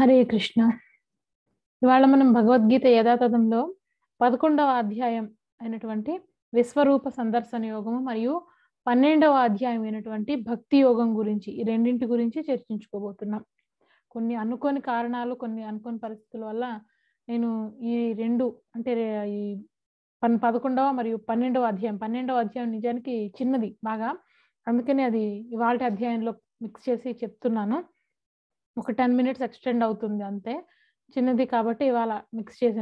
హరే కృష్ణ ఇవాళ మనం భగవద్గీత యథాతథంలో పదకొండవ అధ్యాయం అయినటువంటి విశ్వరూప సందర్శన యోగము మరియు పన్నెండవ అధ్యాయం అయినటువంటి భక్తి యోగం గురించి ఈ రెండింటి గురించి చర్చించుకోబోతున్నాం కొన్ని అనుకోని కారణాలు కొన్ని అనుకోని పరిస్థితుల వల్ల నేను ఈ రెండు అంటే ఈ పన్ పదకొండవ మరియు పన్నెండవ అధ్యాయం పన్నెండవ అధ్యాయం నిజానికి చిన్నది బాగా అందుకని అది ఇవాళ అధ్యాయంలో మిక్స్ చేసి చెప్తున్నాను ఒక టెన్ మినిట్స్ ఎక్స్టెండ్ అవుతుంది అంతే చిన్నది కాబట్టి ఇవాళ మిక్స్ చేసి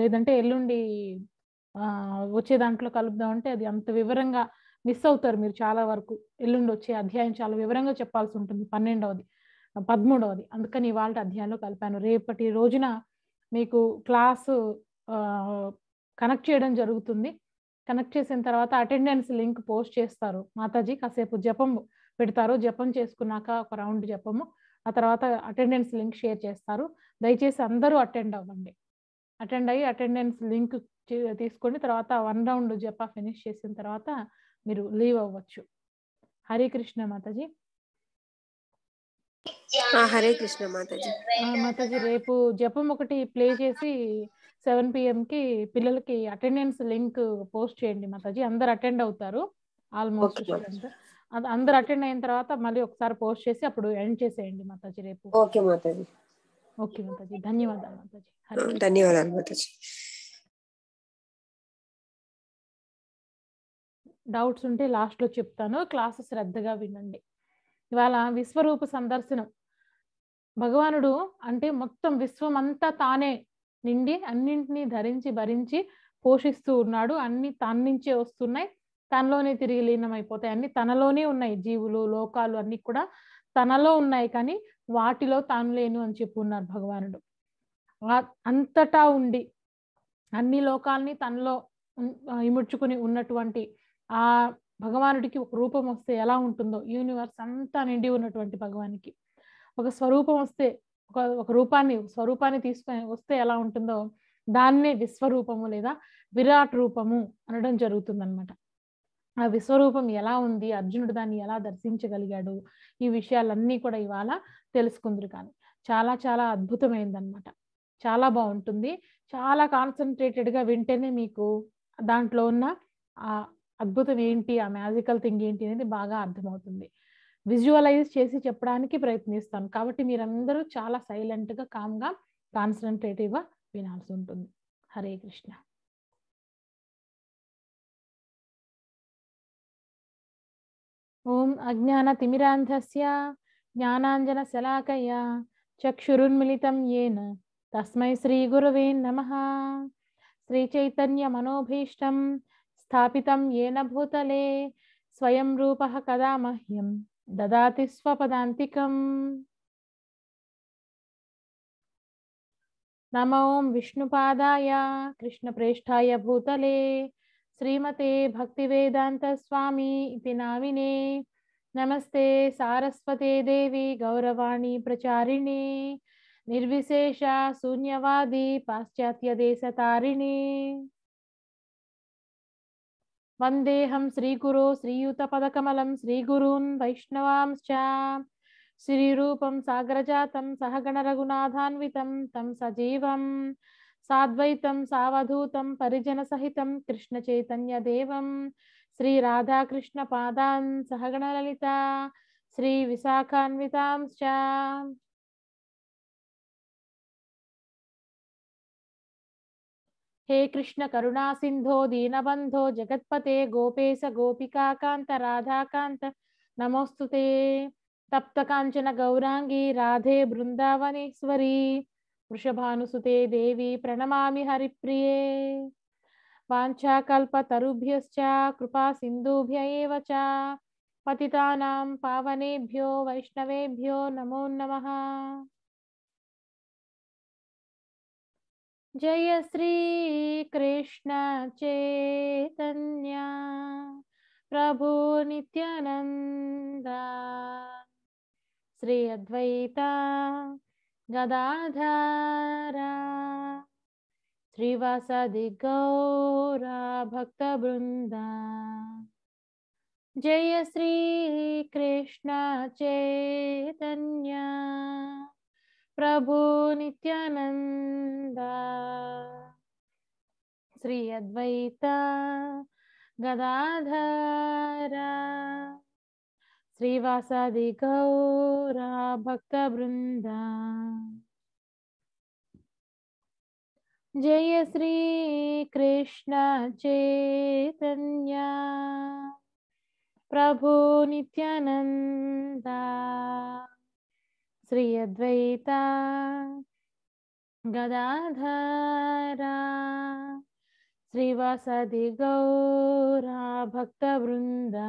లేదంటే ఎల్లుండి వచ్చే దాంట్లో కలుపుదాం అంటే అది అంత వివరంగా మిస్ అవుతారు మీరు చాలా వరకు ఎల్లుండి వచ్చే అధ్యాయం చాలా వివరంగా చెప్పాల్సి ఉంటుంది పన్నెండవది పదమూడవది అందుకని ఇవాళ అధ్యాయంలో కలిపాను రేపటి రోజున మీకు క్లాసు కనెక్ట్ చేయడం జరుగుతుంది కనెక్ట్ చేసిన తర్వాత అటెండెన్స్ లింక్ పోస్ట్ చేస్తారు మాతాజీ కాసేపు జపం పెడతారు జపం చేసుకున్నాక ఒక రౌండ్ జపము ఆ తర్వాత అటెండెన్స్ లింక్ షేర్ చేస్తారు దయచేసి అందరూ అటెండ్ అవ్వండి అటెండ్ అయ్యి అటెండెన్స్ లింక్ తీసుకొని తర్వాత వన్ రౌండ్ జపా ఫినిష్ చేసిన తర్వాత మీరు లీవ్ అవ్వచ్చు హరే కృష్ణ మాతాజీ హరే కృష్ణ మాతాజీ మాతాజీ రేపు జపం ఒకటి ప్లే చేసి సెవెన్ పిఎం కి పిల్లలకి అటెండెన్స్ లింక్ పోస్ట్ చేయండి మాతాజీ అందరు అటెండ్ అవుతారు ఆల్మోస్ట్ అది అందరు అటెండ్ అయిన తర్వాత మళ్ళీ ఒకసారి పోస్ట్ చేసి అప్పుడు ఎండ్ చేసేయండి మాతాజీ రేపు ఓకే మాతాజీ ఓకే మాతాజీ ధన్యవాదాలు మాతాజీ ధన్యవాదాలు మాతాజీ డౌట్స్ ఉంటే లాస్ట్లో చెప్తాను క్లాస్ శ్రద్ధగా వినండి ఇవాళ విశ్వరూప సందర్శనం భగవానుడు అంటే మొత్తం విశ్వం అంతా తానే నిండి అన్నింటినీ ధరించి భరించి పోషిస్తూ ఉన్నాడు అన్ని తాను నుంచే వస్తున్నాయి తనలోనే తిరిగి లీనమైపోతాయి అన్ని తనలోనే ఉన్నాయి జీవులు లోకాలు అన్ని కూడా తనలో ఉన్నాయి కానీ వాటిలో తాను లేను అని చెప్పి ఉన్నారు భగవానుడు అంతటా ఉండి అన్ని లోకాల్ని తనలో ఇముడ్చుకుని ఉన్నటువంటి ఆ భగవానుడికి ఒక రూపం వస్తే ఎలా ఉంటుందో యూనివర్స్ అంతా నిండి ఉన్నటువంటి భగవానికి ఒక స్వరూపం వస్తే ఒక ఒక రూపాన్ని స్వరూపాన్ని తీసుకొని వస్తే ఎలా ఉంటుందో దాన్నే విశ్వరూపము లేదా విరాట్ రూపము అనడం అనమాట ఆ విశ్వరూపం ఎలా ఉంది అర్జునుడు దాన్ని ఎలా దర్శించగలిగాడు ఈ విషయాలన్నీ కూడా ఇవాళ తెలుసుకుందరు కానీ చాలా చాలా అద్భుతమైందనమాట చాలా బాగుంటుంది చాలా కాన్సన్ట్రేటెడ్గా వింటేనే మీకు దాంట్లో ఉన్న ఆ అద్భుతం ఏంటి ఆ మ్యాజికల్ థింగ్ ఏంటి అనేది బాగా అర్థమవుతుంది విజువలైజ్ చేసి చెప్పడానికి ప్రయత్నిస్తాను కాబట్టి మీరందరూ చాలా సైలెంట్గా కామ్గా కాన్సన్ట్రేటివ్గా వినాల్సి ఉంటుంది హరే కృష్ణ ओम ॐ अज्ञानतिमिरान्धस्य ज्ञानाञ्जनशलाकया चक्षुरुन्मिलितं येन श्रीगुरव नम श्रीचैतन्य मनोभीष्ट स्थापितं येन भूतले स्वयं रूप कदा मह्यं ददाति ओं नमो कृष्ण कृष्णप्रेष्ठाय भूतले श्रीमते भक्ति भक्तिवेदान्तस्वामी इति नामिने नमस्ते सारस्वते देवी गौरवाणी प्रचारिणी निर्विशेष शून्यवादी पाश्चात्य देश पाश्चात्यदेशतारिणे वन्देऽहं श्रीगुरो श्रीयुतपदकमलं श्रीगुरून् वैष्णवांश्च श्रीरूपं सहगण सहगणरघुनाथान्वितं तम सजीवम् సాద్వైతం సావధూతం పరిజన సహితం కృష్ణ చైతన్య దేవం శ్రీ రాధాకృష్ణ పాదాన్ సహగణ లలిత శ్రీ విశాఖాన్వితాంశ హే కృష్ణ కరుణా సింధో దీనబంధో జగత్పతే గోపేశ గోపికాకాంత రాధాకాంత నమోస్తుతే తప్త కాంచన గౌరాంగి రాధే బృందావనేశ్వరి वृषभानुसुते देवी प्रणमा हरिप्रिये वाचाकुभ्य कृपा एव पति पावेभ्यो पावनेभ्यो वैष्णवेभ्यो नमो नमः जय कृष्ण चैतन्या प्रभु नित्यानन्द श्री अद्वैता गदाधारा श्रीवासादि गौरा भक्तवृन्दा जय श्रीकृष्ण चैतन्या प्रभु नित्यानन्द श्री अद्वैता गदाधरा श्रीवासादिगौरा भक्तवृन्दा जय श्रीकृष्ण चैतन्या प्रभो नित्यानन्दा श्री अद्वैता गदाधारा श्रीवासादिगौरा भक्तवृन्दा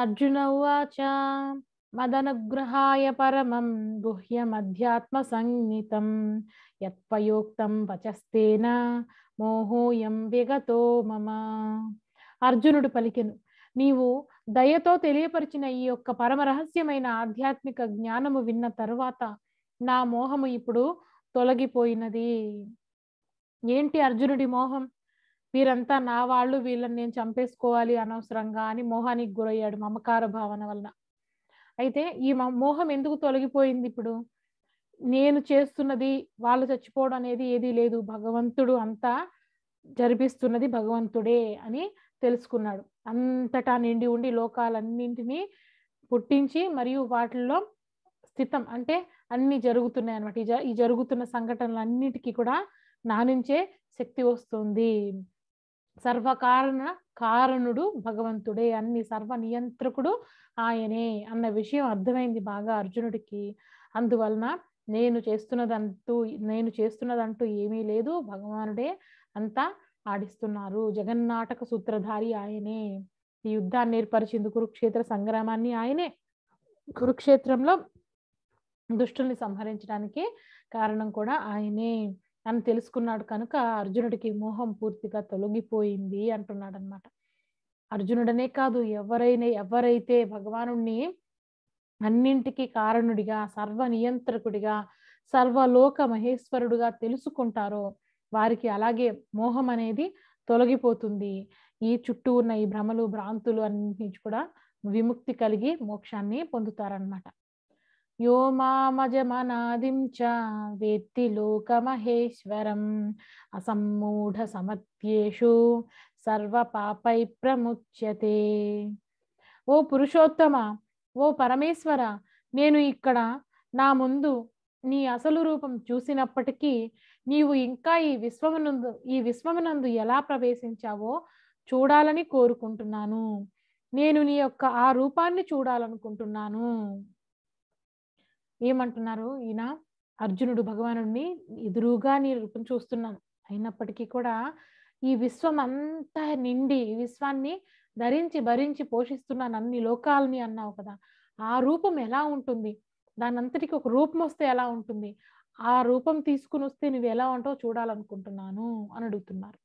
అర్జున ఉచ మదనుగ్రహాయ పరమం సంగీతం యత్పయోక్తం వచస్తేన మోహోయం విగతో మమ అర్జునుడు పలికెను నీవు దయతో తెలియపరిచిన ఈ యొక్క పరమరహస్యమైన ఆధ్యాత్మిక జ్ఞానము విన్న తరువాత నా మోహము ఇప్పుడు తొలగిపోయినది ఏంటి అర్జునుడి మోహం వీరంతా నా వాళ్ళు వీళ్ళని నేను చంపేసుకోవాలి అనవసరంగా అని మోహానికి గురయ్యాడు మమకార భావన వలన అయితే ఈ మోహం ఎందుకు తొలగిపోయింది ఇప్పుడు నేను చేస్తున్నది వాళ్ళు చచ్చిపోవడం అనేది ఏదీ లేదు భగవంతుడు అంతా జరిపిస్తున్నది భగవంతుడే అని తెలుసుకున్నాడు అంతటా నిండి ఉండి లోకాలన్నింటినీ పుట్టించి మరియు వాటిల్లో స్థితం అంటే అన్ని జరుగుతున్నాయి అనమాట ఈ జరుగుతున్న సంఘటనలు కూడా నా నుంచే శక్తి వస్తుంది సర్వకారణ కారణుడు భగవంతుడే అన్ని సర్వ నియంత్రకుడు ఆయనే అన్న విషయం అర్థమైంది బాగా అర్జునుడికి అందువలన నేను చేస్తున్నదంటూ నేను చేస్తున్నదంటూ ఏమీ లేదు భగవానుడే అంతా ఆడిస్తున్నారు జగన్నాటక సూత్రధారి ఆయనే ఈ యుద్ధాన్ని ఏర్పరిచింది కురుక్షేత్ర సంగ్రామాన్ని ఆయనే కురుక్షేత్రంలో దుష్టుల్ని సంహరించడానికి కారణం కూడా ఆయనే అని తెలుసుకున్నాడు కనుక అర్జునుడికి మోహం పూర్తిగా తొలగిపోయింది అంటున్నాడు అనమాట అర్జునుడనే కాదు ఎవరైనా ఎవరైతే భగవానుణ్ణి అన్నింటికీ కారణుడిగా సర్వ నియంత్రకుడిగా సర్వలోక మహేశ్వరుడుగా తెలుసుకుంటారో వారికి అలాగే మోహం అనేది తొలగిపోతుంది ఈ చుట్టూ ఉన్న ఈ భ్రమలు భ్రాంతులు అన్నింటి నుంచి కూడా విముక్తి కలిగి మోక్షాన్ని పొందుతారనమాట యో మామజమనాదిం చ వేత్తి లోకమహేశ్వరం అసమ్మూఢ సమత్యేషు సర్వపాపై ప్రముచ్యతే ఓ పురుషోత్తమ ఓ పరమేశ్వర నేను ఇక్కడ నా ముందు నీ అసలు రూపం చూసినప్పటికీ నీవు ఇంకా ఈ విశ్వమునందు ఈ విశ్వమునందు ఎలా ప్రవేశించావో చూడాలని కోరుకుంటున్నాను నేను నీ యొక్క ఆ రూపాన్ని చూడాలనుకుంటున్నాను ఏమంటున్నారు ఈయన అర్జునుడు భగవానుడిని ఎదురుగా నీ రూపం చూస్తున్నాను అయినప్పటికీ కూడా ఈ విశ్వం అంతా నిండి ఈ విశ్వాన్ని ధరించి భరించి పోషిస్తున్నాను అన్ని లోకాలని అన్నావు కదా ఆ రూపం ఎలా ఉంటుంది దాని అంతటికి ఒక రూపం వస్తే ఎలా ఉంటుంది ఆ రూపం తీసుకుని వస్తే నువ్వు ఎలా ఉంటావో చూడాలనుకుంటున్నాను అని అడుగుతున్నారు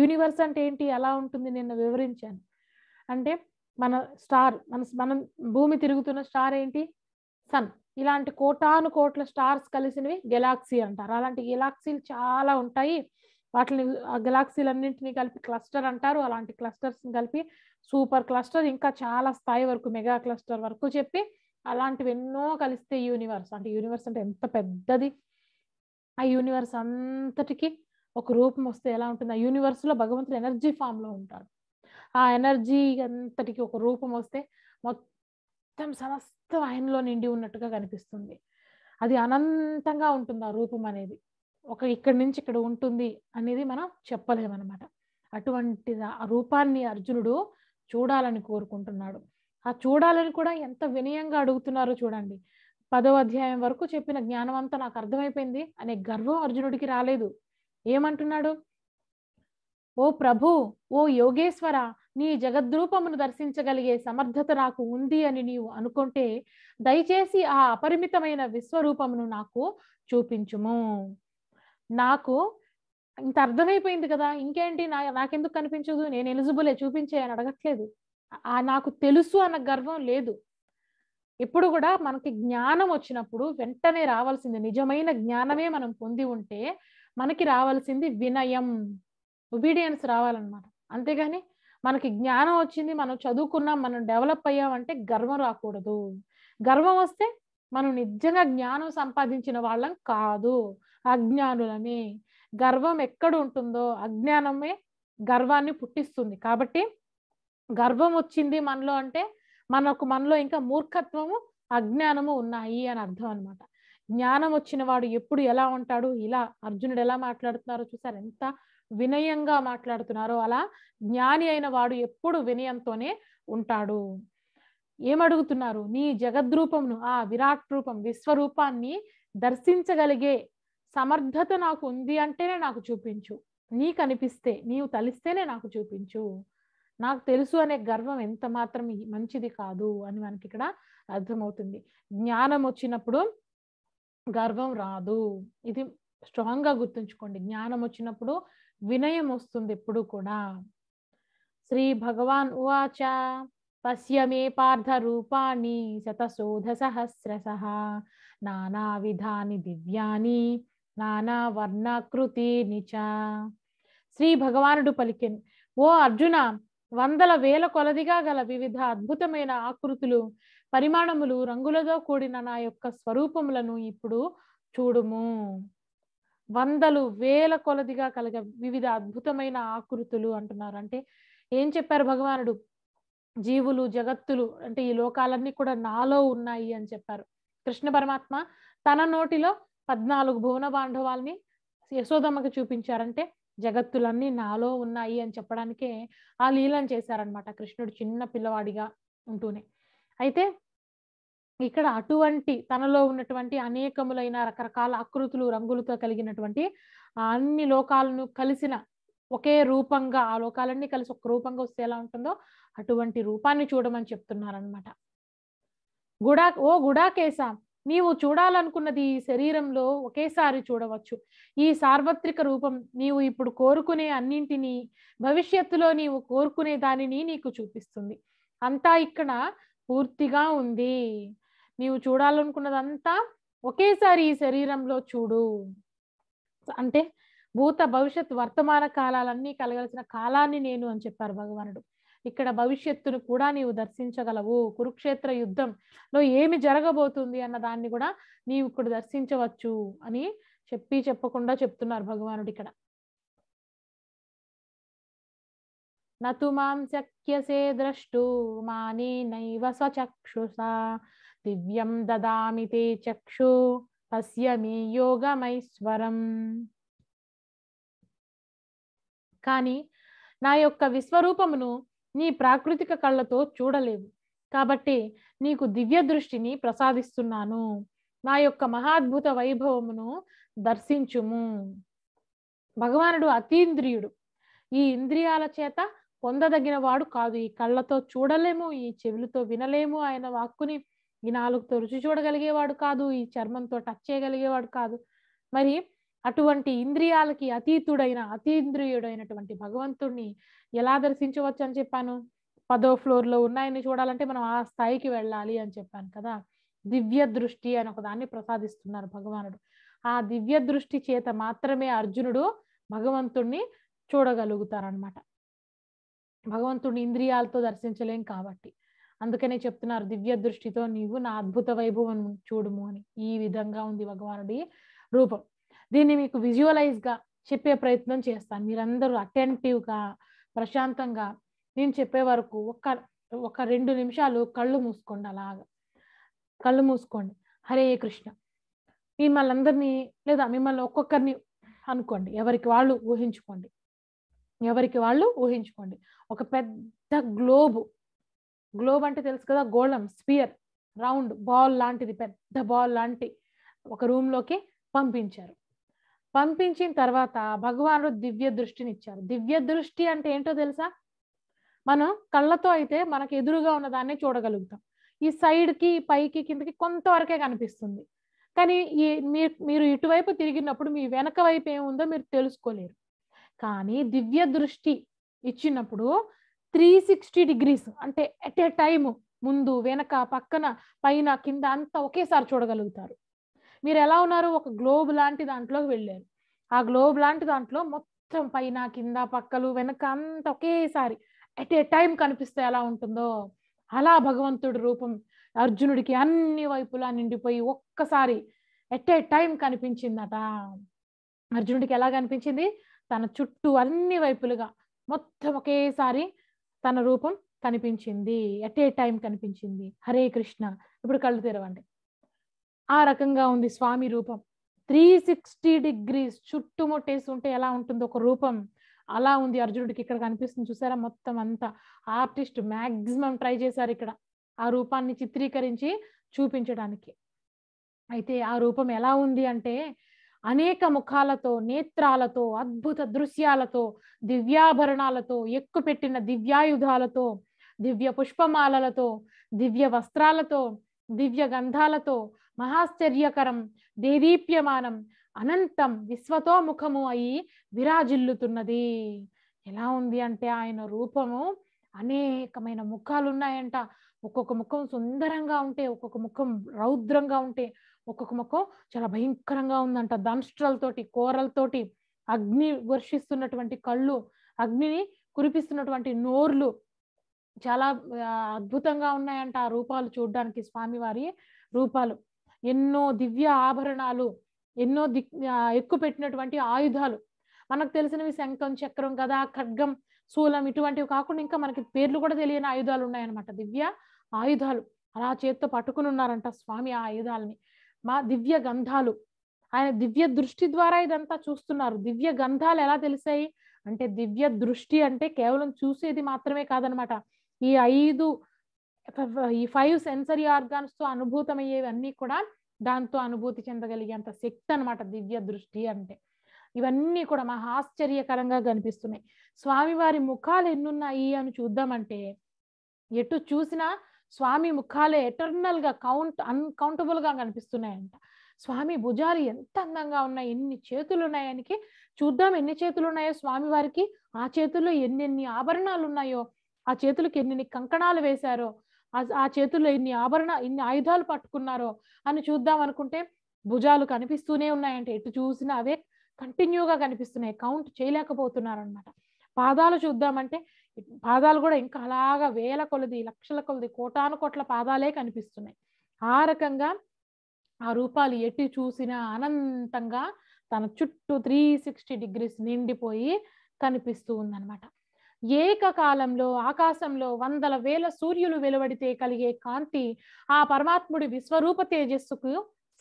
యూనివర్స్ అంటే ఏంటి ఎలా ఉంటుంది నిన్న వివరించాను అంటే మన స్టార్ మన మనం భూమి తిరుగుతున్న స్టార్ ఏంటి సన్ ఇలాంటి కోటాను కోట్ల స్టార్స్ కలిసినవి గెలాక్సీ అంటారు అలాంటి గెలాక్సీలు చాలా ఉంటాయి వాటిని గెలాక్సీలన్నింటినీ కలిపి క్లస్టర్ అంటారు అలాంటి క్లస్టర్స్ని కలిపి సూపర్ క్లస్టర్ ఇంకా చాలా స్థాయి వరకు మెగా క్లస్టర్ వరకు చెప్పి అలాంటివి ఎన్నో కలిస్తే యూనివర్స్ అంటే యూనివర్స్ అంటే ఎంత పెద్దది ఆ యూనివర్స్ అంతటికి ఒక రూపం వస్తే ఎలా ఉంటుంది ఆ యూనివర్స్లో భగవంతుడు ఎనర్జీ ఫామ్లో ఉంటాడు ఆ ఎనర్జీ అంతటికి ఒక రూపం వస్తే మొత్తం మొత్తం సమస్తం ఆయనలో నిండి ఉన్నట్టుగా కనిపిస్తుంది అది అనంతంగా ఉంటుంది ఆ రూపం అనేది ఒక ఇక్కడి నుంచి ఇక్కడ ఉంటుంది అనేది మనం చెప్పలేమన్నమాట అటువంటి ఆ రూపాన్ని అర్జునుడు చూడాలని కోరుకుంటున్నాడు ఆ చూడాలని కూడా ఎంత వినయంగా అడుగుతున్నారో చూడండి పదవ అధ్యాయం వరకు చెప్పిన జ్ఞానం అంతా నాకు అర్థమైపోయింది అనే గర్వం అర్జునుడికి రాలేదు ఏమంటున్నాడు ఓ ప్రభు ఓ యోగేశ్వర నీ జగద్రూపమును దర్శించగలిగే సమర్థత నాకు ఉంది అని నీవు అనుకుంటే దయచేసి ఆ అపరిమితమైన విశ్వరూపమును నాకు చూపించుము నాకు ఇంత అర్థమైపోయింది కదా ఇంకేంటి నా నాకెందుకు కనిపించదు నేను ఎలిజిబులే చూపించే అని అడగట్లేదు ఆ నాకు తెలుసు అన్న గర్వం లేదు ఎప్పుడు కూడా మనకి జ్ఞానం వచ్చినప్పుడు వెంటనే రావాల్సింది నిజమైన జ్ఞానమే మనం పొంది ఉంటే మనకి రావాల్సింది వినయం ఒబీడియన్స్ రావాలన్నమాట అంతేగాని మనకి జ్ఞానం వచ్చింది మనం చదువుకున్నాం మనం డెవలప్ అయ్యామంటే గర్వం రాకూడదు గర్వం వస్తే మనం నిజంగా జ్ఞానం సంపాదించిన వాళ్ళం కాదు అజ్ఞానులమే గర్వం ఎక్కడ ఉంటుందో అజ్ఞానమే గర్వాన్ని పుట్టిస్తుంది కాబట్టి గర్వం వచ్చింది మనలో అంటే మనకు మనలో ఇంకా మూర్ఖత్వము అజ్ఞానము ఉన్నాయి అని అర్థం అనమాట జ్ఞానం వచ్చిన వాడు ఎప్పుడు ఎలా ఉంటాడు ఇలా అర్జునుడు ఎలా మాట్లాడుతున్నారో చూసారు ఎంత వినయంగా మాట్లాడుతున్నారో అలా జ్ఞాని అయిన వాడు ఎప్పుడు వినయంతోనే ఉంటాడు ఏమడుగుతున్నారు నీ జగద్రూపమును ఆ విరాట్ రూపం విశ్వరూపాన్ని దర్శించగలిగే సమర్థత నాకు ఉంది అంటేనే నాకు చూపించు నీ కనిపిస్తే నీవు తలిస్తేనే నాకు చూపించు నాకు తెలుసు అనే గర్వం ఎంత మాత్రం మంచిది కాదు అని మనకి ఇక్కడ అర్థమవుతుంది జ్ఞానం వచ్చినప్పుడు గర్వం రాదు ఇది స్ట్రాంగ్ గా గుర్తుంచుకోండి జ్ఞానం వచ్చినప్పుడు వినయం వస్తుంది ఎప్పుడు కూడా శ్రీ భగవాన్ ఉవాచ పశ్యమే పార్థ రూపాన్ని శతశోధ సహస్రశ విధాని దివ్యాని నానా వర్ణాకృతి నిచ శ్రీ భగవానుడు పలికిన్ ఓ అర్జున వందల వేల కొలదిగా గల వివిధ అద్భుతమైన ఆకృతులు పరిమాణములు రంగులతో కూడిన నా యొక్క స్వరూపములను ఇప్పుడు చూడుము వందలు వేల కొలదిగా కలిగే వివిధ అద్భుతమైన ఆకృతులు అంటున్నారు అంటే ఏం చెప్పారు భగవానుడు జీవులు జగత్తులు అంటే ఈ లోకాలన్నీ కూడా నాలో ఉన్నాయి అని చెప్పారు కృష్ణ పరమాత్మ తన నోటిలో పద్నాలుగు భువన బాంధవాల్ని యశోదమ్మకి చూపించారంటే జగత్తులన్నీ నాలో ఉన్నాయి అని చెప్పడానికే ఆ లీలం చేశారనమాట కృష్ణుడు చిన్న పిల్లవాడిగా ఉంటూనే అయితే ఇక్కడ అటువంటి తనలో ఉన్నటువంటి అనేకములైన రకరకాల ఆకృతులు రంగులతో కలిగినటువంటి అన్ని లోకాలను కలిసిన ఒకే రూపంగా ఆ లోకాలన్నీ కలిసి ఒక రూపంగా వస్తే ఎలా ఉంటుందో అటువంటి రూపాన్ని చూడమని చెప్తున్నారనమాట గుడా ఓ గుడాకేశ నీవు చూడాలనుకున్నది ఈ శరీరంలో ఒకేసారి చూడవచ్చు ఈ సార్వత్రిక రూపం నీవు ఇప్పుడు కోరుకునే అన్నింటినీ భవిష్యత్తులో నీవు కోరుకునే దానిని నీకు చూపిస్తుంది అంతా ఇక్కడ పూర్తిగా ఉంది నీవు చూడాలనుకున్నదంతా ఒకేసారి ఈ శరీరంలో చూడు అంటే భూత భవిష్యత్ వర్తమాన కాలాలన్నీ కలగలసిన కాలాన్ని నేను అని చెప్పారు భగవానుడు ఇక్కడ భవిష్యత్తును కూడా నీవు దర్శించగలవు కురుక్షేత్ర యుద్ధంలో ఏమి జరగబోతుంది అన్న దాన్ని కూడా నీవు ఇక్కడ దర్శించవచ్చు అని చెప్పి చెప్పకుండా చెప్తున్నారు భగవానుడు ఇక్కడ నతు మాం శక్యసే ద్రష్టు మాని నైవ స్వచక్షుసా దివ్యం దామి చక్షు चक्षु तस्य मे యోగమైశ్వరం కానీ నా యొక్క విశ్వరూపమును నీ ప్రాకృతిక కళ్ళతో చూడలేవు కాబట్టి నీకు దివ్య దృష్టిని ప్రసాదిస్తున్నాను నా యొక్క మహాద్భుత వైభవమును దర్శించుము భగవానుడు అతీంద్రియుడు ఈ ఇంద్రియాల చేత పొందదగిన వాడు కాదు ఈ కళ్ళతో చూడలేము ఈ చెవులతో వినలేము ఆయన వాక్కుని ఈ నాలుగుతో రుచి చూడగలిగేవాడు కాదు ఈ చర్మంతో టచ్ చేయగలిగేవాడు కాదు మరి అటువంటి ఇంద్రియాలకి అతీతుడైన అతీంద్రియుడైనటువంటి భగవంతుణ్ణి ఎలా దర్శించవచ్చు అని చెప్పాను పదో ఫ్లోర్లో ఉన్నాయని చూడాలంటే మనం ఆ స్థాయికి వెళ్ళాలి అని చెప్పాను కదా దివ్య దృష్టి అని ఒకదాన్ని ప్రసాదిస్తున్నారు భగవానుడు ఆ దివ్య దృష్టి చేత మాత్రమే అర్జునుడు భగవంతుణ్ణి చూడగలుగుతారనమాట భగవంతుడిని ఇంద్రియాలతో దర్శించలేం కాబట్టి అందుకనే చెప్తున్నారు దివ్య దృష్టితో నీవు నా అద్భుత వైభవం చూడుము అని ఈ విధంగా ఉంది భగవానుడి రూపం దీన్ని మీకు విజువలైజ్గా చెప్పే ప్రయత్నం చేస్తాను మీరందరూ అటెంటివ్గా ప్రశాంతంగా నేను చెప్పే వరకు ఒక ఒక రెండు నిమిషాలు కళ్ళు మూసుకోండి అలాగా కళ్ళు మూసుకోండి హరే కృష్ణ మిమ్మల్ని అందరినీ లేదా మిమ్మల్ని ఒక్కొక్కరిని అనుకోండి ఎవరికి వాళ్ళు ఊహించుకోండి ఎవరికి వాళ్ళు ఊహించుకోండి ఒక పెద్ద గ్లోబు గ్లోబ్ అంటే తెలుసు కదా గోళం స్పియర్ రౌండ్ బాల్ లాంటిది పెద్ద బాల్ లాంటి ఒక రూమ్లోకి పంపించారు పంపించిన తర్వాత భగవానుడు దివ్య దృష్టిని ఇచ్చారు దివ్య దృష్టి అంటే ఏంటో తెలుసా మనం కళ్ళతో అయితే మనకు ఎదురుగా ఉన్న దాన్ని చూడగలుగుతాం ఈ సైడ్కి పైకి కిందకి కొంతవరకే కనిపిస్తుంది కానీ ఈ మీరు ఇటువైపు తిరిగినప్పుడు మీ వెనక వైపు ఏముందో మీరు తెలుసుకోలేరు కానీ దివ్య దృష్టి ఇచ్చినప్పుడు త్రీ సిక్స్టీ డిగ్రీస్ అంటే ఎట్ ఏ టైమ్ ముందు వెనక పక్కన పైన కింద అంతా ఒకేసారి చూడగలుగుతారు మీరు ఎలా ఉన్నారు ఒక గ్లోబ్ లాంటి దాంట్లోకి వెళ్ళారు ఆ గ్లోబ్ లాంటి దాంట్లో మొత్తం పైన కింద పక్కలు వెనక అంత ఒకేసారి ఎట్ ఏ టైం కనిపిస్తే ఎలా ఉంటుందో అలా భగవంతుడి రూపం అర్జునుడికి అన్ని వైపులా నిండిపోయి ఒక్కసారి ఎట్ ఏ టైం కనిపించిందట అర్జునుడికి ఎలా కనిపించింది తన చుట్టూ అన్ని వైపులుగా మొత్తం ఒకేసారి తన రూపం కనిపించింది ఎట్ ఏ టైం కనిపించింది హరే కృష్ణ ఇప్పుడు కళ్ళు తెరవండి ఆ రకంగా ఉంది స్వామి రూపం త్రీ సిక్స్టీ డిగ్రీస్ చుట్టుముట్టేసి ఉంటే ఎలా ఉంటుంది ఒక రూపం అలా ఉంది అర్జునుడికి ఇక్కడ కనిపిస్తుంది చూసారా మొత్తం అంతా ఆర్టిస్ట్ మ్యాక్సిమం ట్రై చేశారు ఇక్కడ ఆ రూపాన్ని చిత్రీకరించి చూపించడానికి అయితే ఆ రూపం ఎలా ఉంది అంటే అనేక ముఖాలతో నేత్రాలతో అద్భుత దృశ్యాలతో దివ్యాభరణాలతో ఎక్కుపెట్టిన దివ్యాయుధాలతో దివ్య పుష్పమాలలతో దివ్య వస్త్రాలతో దివ్య గంధాలతో మహాశ్చర్యకరం దేదీప్యమానం అనంతం విశ్వతో ముఖము అయి విరాజిల్లుతున్నది ఎలా ఉంది అంటే ఆయన రూపము అనేకమైన ముఖాలు ఉన్నాయంట ఒక్కొక్క ముఖం సుందరంగా ఉంటే ఒక్కొక్క ముఖం రౌద్రంగా ఉంటే ఒక్కొక్క మొక్క చాలా భయంకరంగా ఉందంట దంష్ట్రలతోటి కూరలతోటి అగ్ని వర్షిస్తున్నటువంటి కళ్ళు అగ్నిని కురిపిస్తున్నటువంటి నోర్లు చాలా అద్భుతంగా ఉన్నాయంట ఆ రూపాలు చూడడానికి స్వామివారి రూపాలు ఎన్నో దివ్య ఆభరణాలు ఎన్నో దిక్ ఎక్కువ పెట్టినటువంటి ఆయుధాలు మనకు తెలిసినవి శంఖం చక్రం కదా ఖడ్గం శూలం ఇటువంటివి కాకుండా ఇంకా మనకి పేర్లు కూడా తెలియని ఆయుధాలు ఉన్నాయన్నమాట దివ్య ఆయుధాలు అలా చేత్తో పట్టుకుని ఉన్నారంట స్వామి ఆ ఆయుధాలని మా దివ్య గంధాలు ఆయన దివ్య దృష్టి ద్వారా ఇదంతా చూస్తున్నారు దివ్య గంధాలు ఎలా తెలిసాయి అంటే దివ్య దృష్టి అంటే కేవలం చూసేది మాత్రమే కాదనమాట ఈ ఐదు ఈ ఫైవ్ సెన్సరీ ఆర్గాన్స్ తో అనుభూతమయ్యేవి అన్నీ కూడా దాంతో అనుభూతి చెందగలిగేంత శక్తి అనమాట దివ్య దృష్టి అంటే ఇవన్నీ కూడా మా ఆశ్చర్యకరంగా కనిపిస్తున్నాయి స్వామివారి ముఖాలు ఎన్నున్నాయి అని చూద్దామంటే ఎటు చూసినా స్వామి ఎటర్నల్ ఎటర్నల్గా కౌంట్ గా కనిపిస్తున్నాయంట స్వామి భుజాలు ఎంత అందంగా ఉన్నాయి ఎన్ని చేతులు ఉన్నాయనికి చూద్దాం ఎన్ని చేతులు ఉన్నాయో స్వామి వారికి ఆ చేతుల్లో ఎన్నెన్ని ఆభరణాలు ఉన్నాయో ఆ చేతులకు ఎన్ని కంకణాలు వేశారో ఆ చేతుల్లో ఎన్ని ఆభరణ ఎన్ని ఆయుధాలు పట్టుకున్నారో అని చూద్దాం అనుకుంటే భుజాలు కనిపిస్తూనే ఉన్నాయంటే ఎటు చూసినా అవే కంటిన్యూగా కనిపిస్తున్నాయి కౌంట్ చేయలేకపోతున్నారనమాట పాదాలు చూద్దామంటే పాదాలు కూడా ఇంకా అలాగా వేల కొలది లక్షల కొలది కోటాను కోట్ల పాదాలే కనిపిస్తున్నాయి ఆ రకంగా ఆ రూపాలు ఎట్టి చూసినా అనంతంగా తన చుట్టూ త్రీ సిక్స్టీ డిగ్రీస్ నిండిపోయి కనిపిస్తూ ఉందన్నమాట ఏకకాలంలో ఆకాశంలో వందల వేల సూర్యులు వెలువడితే కలిగే కాంతి ఆ పరమాత్ముడి విశ్వరూప తేజస్సుకు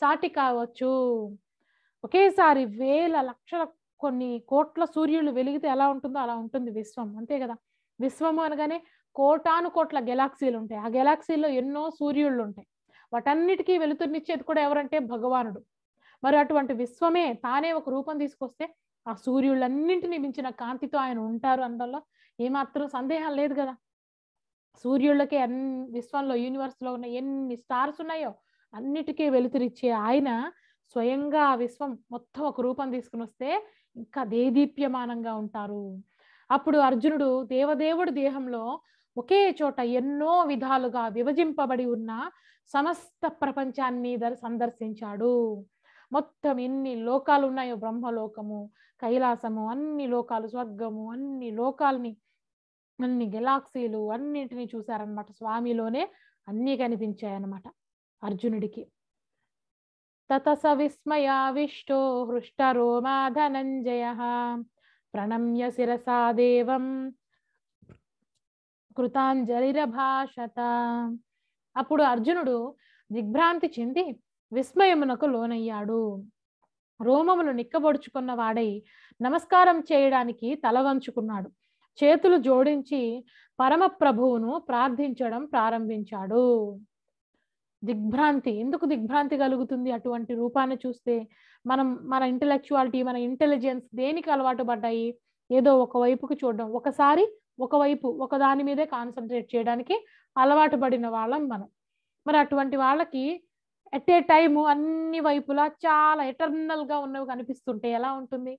సాటి కావచ్చు ఒకేసారి వేల లక్షల కొన్ని కోట్ల సూర్యులు వెలిగితే ఎలా ఉంటుందో అలా ఉంటుంది విశ్వం అంతే కదా విశ్వము అనగానే కోటాను కోట్ల గెలాక్సీలు ఉంటాయి ఆ గెలాక్సీల్లో ఎన్నో సూర్యుళ్ళు ఉంటాయి వాటన్నిటికీ వెలుతురునిచ్చేది కూడా ఎవరంటే భగవానుడు మరి అటువంటి విశ్వమే తానే ఒక రూపం తీసుకొస్తే ఆ సూర్యుళ్ళన్నింటినీ మించిన కాంతితో ఆయన ఉంటారు అనడంలో ఏమాత్రం సందేహం లేదు కదా సూర్యుళ్ళకి అన్ విశ్వంలో యూనివర్స్లో ఉన్న ఎన్ని స్టార్స్ ఉన్నాయో అన్నిటికీ వెలుతురిచ్చే ఆయన స్వయంగా ఆ విశ్వం మొత్తం ఒక రూపం తీసుకుని వస్తే ఇంకా దేదీప్యమానంగా ఉంటారు అప్పుడు అర్జునుడు దేవదేవుడి దేహంలో ఒకే చోట ఎన్నో విధాలుగా విభజింపబడి ఉన్న సమస్త ప్రపంచాన్ని సందర్శించాడు మొత్తం ఎన్ని లోకాలు ఉన్నాయో బ్రహ్మలోకము కైలాసము అన్ని లోకాలు స్వర్గము అన్ని లోకాలని అన్ని గెలాక్సీలు అన్నింటినీ చూశారనమాట స్వామిలోనే అన్నీ కనిపించాయన్నమాట అర్జునుడికి తతస హృష్ట రోమా ధనంజయ ప్రణమ్య शिरसा देवं కృతాంజలిరభాషత అప్పుడు అర్జునుడు దిగ్భ్రాంతి చెంది విస్మయమునకు లోనయ్యాడు రోమములు నిక్కబొడుచుకున్న వాడై నమస్కారం చేయడానికి తల వంచుకున్నాడు చేతులు జోడించి పరమప్రభువును ప్రార్థించడం ప్రారంభించాడు దిగ్భ్రాంతి ఎందుకు దిగ్భ్రాంతి కలుగుతుంది అటువంటి రూపాన్ని చూస్తే మనం మన ఇంటలెక్చువాలిటీ మన ఇంటెలిజెన్స్ దేనికి అలవాటు పడ్డాయి ఏదో ఒక చూడడం ఒకసారి ఒకవైపు ఒక దాని మీదే కాన్సన్ట్రేట్ చేయడానికి అలవాటు పడిన వాళ్ళం మనం మరి అటువంటి వాళ్ళకి ఎట్ ఏ టైము అన్ని వైపులా చాలా ఎటర్నల్గా ఉన్నవి కనిపిస్తుంటే ఎలా ఉంటుంది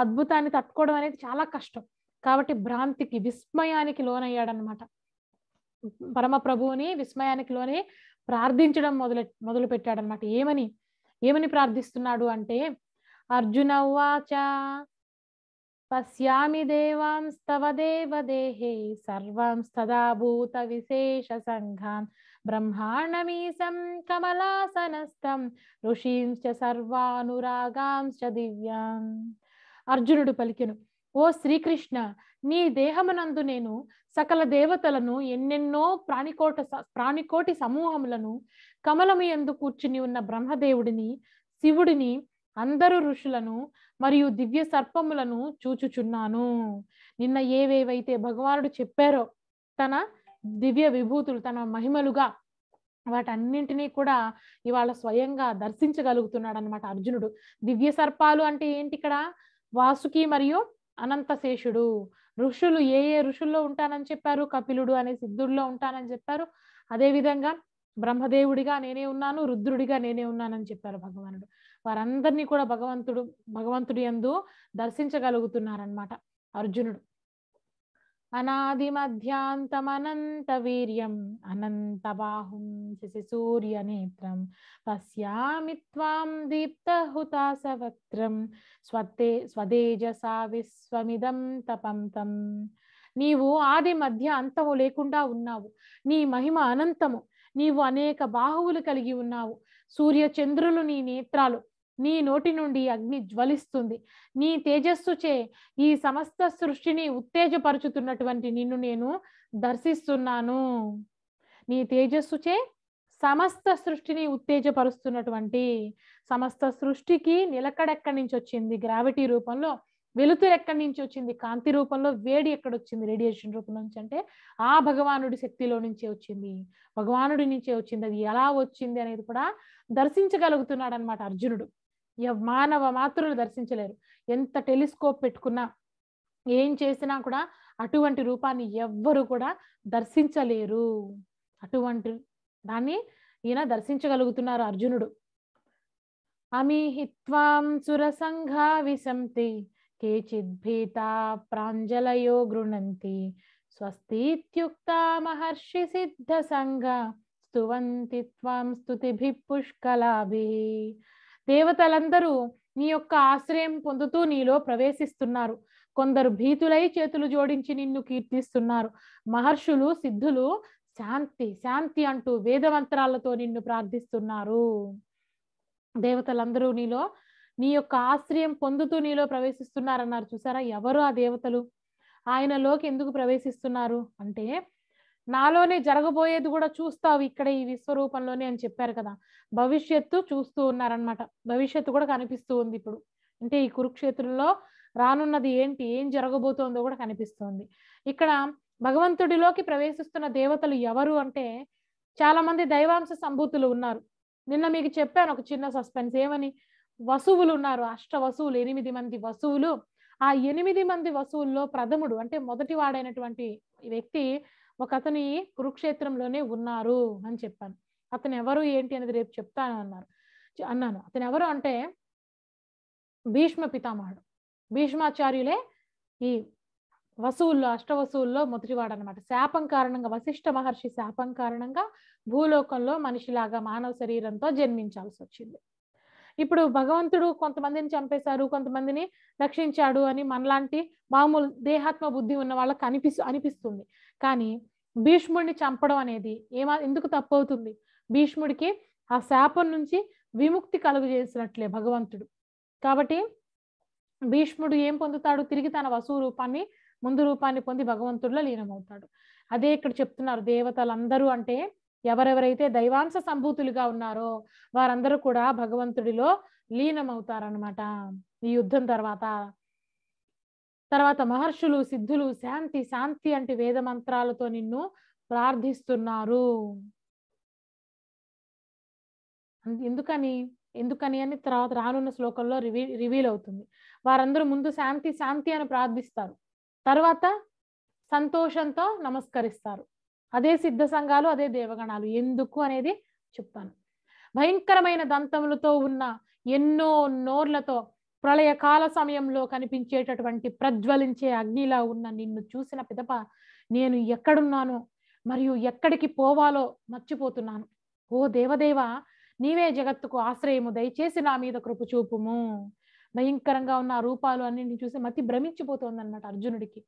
అద్భుతాన్ని తట్టుకోవడం అనేది చాలా కష్టం కాబట్టి భ్రాంతికి విస్మయానికి లోనయ్యాడనమాట ప్రభువుని విస్మయానికి లోనే ప్రార్థించడం మొదలు మొదలు పెట్టాడనమాట ఏమని ఏమని ప్రార్థిస్తున్నాడు అంటే అర్జున ఉచ పశ్యామి దేవాం దేవదేహే సర్వం సదాభూత విశేష సంఘాన్ బ్రహ్మాండమీసం కమలాసనస్థం ఋషీంశ సర్వానురాగాంశ్చ దివ్యాం అర్జునుడు పలికెను ఓ శ్రీకృష్ణ నీ దేహమునందు నేను సకల దేవతలను ఎన్నెన్నో ప్రాణికోట ప్రాణికోటి సమూహములను కమలము ఎందు కూర్చుని ఉన్న బ్రహ్మదేవుడిని శివుడిని అందరు ఋషులను మరియు దివ్య సర్పములను చూచుచున్నాను నిన్న ఏవేవైతే భగవానుడు చెప్పారో తన దివ్య విభూతులు తన మహిమలుగా వాటన్నింటినీ కూడా ఇవాళ స్వయంగా దర్శించగలుగుతున్నాడు అనమాట అర్జునుడు దివ్య సర్పాలు అంటే ఏంటి ఇక్కడ వాసుకి మరియు అనంతశేషుడు ఋషులు ఏ ఏ ఋషుల్లో ఉంటానని చెప్పారు కపిలుడు అనే సిద్ధుడిలో ఉంటానని చెప్పారు అదే విధంగా బ్రహ్మదేవుడిగా నేనే ఉన్నాను రుద్రుడిగా నేనే ఉన్నానని చెప్పారు భగవానుడు వారందరినీ కూడా భగవంతుడు భగవంతుడి ఎందు దర్శించగలుగుతున్నారనమాట అర్జునుడు అనాది అనంత పశ్యామి త్వాం దీప్త హుతాస వక్త్రం స్వతే స్వదేజ స్వదేజసా విశ్వమిదం తపంతం నీవు ఆది మధ్య అంతము లేకుండా ఉన్నావు నీ మహిమ అనంతము నీవు అనేక బాహువులు కలిగి ఉన్నావు సూర్య చంద్రులు నీ నేత్రాలు నీ నోటి నుండి అగ్ని జ్వలిస్తుంది నీ తేజస్సు చే ఈ సమస్త సృష్టిని ఉత్తేజపరుచుతున్నటువంటి నిన్ను నేను దర్శిస్తున్నాను నీ తేజస్సు చే సమస్త సృష్టిని ఉత్తేజపరుస్తున్నటువంటి సమస్త సృష్టికి నిలకడెక్కడి నుంచి వచ్చింది గ్రావిటీ రూపంలో వెలుతురు ఎక్కడి నుంచి వచ్చింది కాంతి రూపంలో వేడి ఎక్కడ వచ్చింది రేడియేషన్ రూపంలో నుంచి అంటే ఆ భగవానుడి శక్తిలో నుంచే వచ్చింది భగవానుడి నుంచే వచ్చింది అది ఎలా వచ్చింది అనేది కూడా దర్శించగలుగుతున్నాడు అనమాట అర్జునుడు మానవ మాత్రులు దర్శించలేరు ఎంత టెలిస్కోప్ పెట్టుకున్నా ఏం చేసినా కూడా అటువంటి రూపాన్ని ఎవ్వరు కూడా దర్శించలేరు అటువంటి దాన్ని ఈయన దర్శించగలుగుతున్నారు అర్జునుడు అమిహిత్వాం సురసంగా విశంతి కేచిద్భీత ప్రాంజలయో గృణంతి స్వస్తిత్యుక్త మహర్షి సిద్ధ సంఘ స్తువంతి త్వం స్తుతిభిః దేవతలందరూ నీ యొక్క ఆశ్రయం పొందుతూ నీలో ప్రవేశిస్తున్నారు కొందరు భీతులై చేతులు జోడించి నిన్ను కీర్తిస్తున్నారు మహర్షులు సిద్ధులు శాంతి శాంతి అంటూ వేదమంత్రాలతో నిన్ను ప్రార్థిస్తున్నారు దేవతలందరూ నీలో నీ యొక్క ఆశ్రయం పొందుతూ నీలో ప్రవేశిస్తున్నారన్నారు చూసారా ఎవరు ఆ దేవతలు ఆయనలోకి ఎందుకు ప్రవేశిస్తున్నారు అంటే నాలోనే జరగబోయేది కూడా చూస్తావు ఇక్కడ ఈ విశ్వరూపంలోనే అని చెప్పారు కదా భవిష్యత్తు చూస్తూ ఉన్నారనమాట భవిష్యత్తు కూడా కనిపిస్తూ ఉంది ఇప్పుడు అంటే ఈ కురుక్షేత్రంలో రానున్నది ఏంటి ఏం జరగబోతోందో కూడా కనిపిస్తోంది ఇక్కడ భగవంతుడిలోకి ప్రవేశిస్తున్న దేవతలు ఎవరు అంటే చాలా మంది దైవాంశ సంభూతులు ఉన్నారు నిన్న మీకు చెప్పాను ఒక చిన్న సస్పెన్స్ ఏమని వసువులు ఉన్నారు అష్ట వసువులు ఎనిమిది మంది వసువులు ఆ ఎనిమిది మంది వసువుల్లో ప్రథముడు అంటే మొదటి వాడైనటువంటి వ్యక్తి ఒక అతని కురుక్షేత్రంలోనే ఉన్నారు అని చెప్పాను అతను ఎవరు ఏంటి అనేది రేపు చెప్తాను అన్నారు అన్నాను అతను ఎవరు అంటే భీష్మ పితామహుడు భీష్మాచార్యులే ఈ వసువుల్లో అష్టవసువుల్లో మొదటివాడు అనమాట శాపం కారణంగా వశిష్ఠ మహర్షి శాపం కారణంగా భూలోకంలో మనిషిలాగా మానవ శరీరంతో జన్మించాల్సి వచ్చింది ఇప్పుడు భగవంతుడు కొంతమందిని చంపేశారు కొంతమందిని రక్షించాడు అని మనలాంటి మామూలు దేహాత్మ బుద్ధి ఉన్న వాళ్ళకి అనిపిస్తు అనిపిస్తుంది కానీ భీష్ముడిని చంపడం అనేది ఏమా ఎందుకు తప్పు అవుతుంది భీష్ముడికి ఆ శాపం నుంచి విముక్తి కలుగు చేసినట్లే భగవంతుడు కాబట్టి భీష్ముడు ఏం పొందుతాడు తిరిగి తన వసువు రూపాన్ని ముందు రూపాన్ని పొంది భగవంతుడిలో లీనమవుతాడు అదే ఇక్కడ చెప్తున్నారు దేవతలందరూ అంటే ఎవరెవరైతే దైవాంశ సంభూతులుగా ఉన్నారో వారందరూ కూడా భగవంతుడిలో లీనమవుతారనమాట ఈ యుద్ధం తర్వాత తర్వాత మహర్షులు సిద్ధులు శాంతి శాంతి అంటే వేద మంత్రాలతో నిన్ను ప్రార్థిస్తున్నారు ఎందుకని ఎందుకని అని తర్వాత రానున్న శ్లోకంలో రివీ రివీల్ అవుతుంది వారందరూ ముందు శాంతి శాంతి అని ప్రార్థిస్తారు తర్వాత సంతోషంతో నమస్కరిస్తారు అదే సిద్ధ సంఘాలు అదే దేవగణాలు ఎందుకు అనేది చెప్తాను భయంకరమైన దంతములతో ఉన్న ఎన్నో నోర్లతో ప్రళయకాల సమయంలో కనిపించేటటువంటి ప్రజ్వలించే అగ్నిలా ఉన్న నిన్ను చూసిన పిదప నేను ఎక్కడున్నాను మరియు ఎక్కడికి పోవాలో మర్చిపోతున్నాను ఓ దేవదేవ నీవే జగత్తుకు ఆశ్రయము దయచేసి నా మీద కృప చూపుము భయంకరంగా ఉన్న రూపాలు అన్నింటిని చూసి మతి అన్నమాట అర్జునుడికి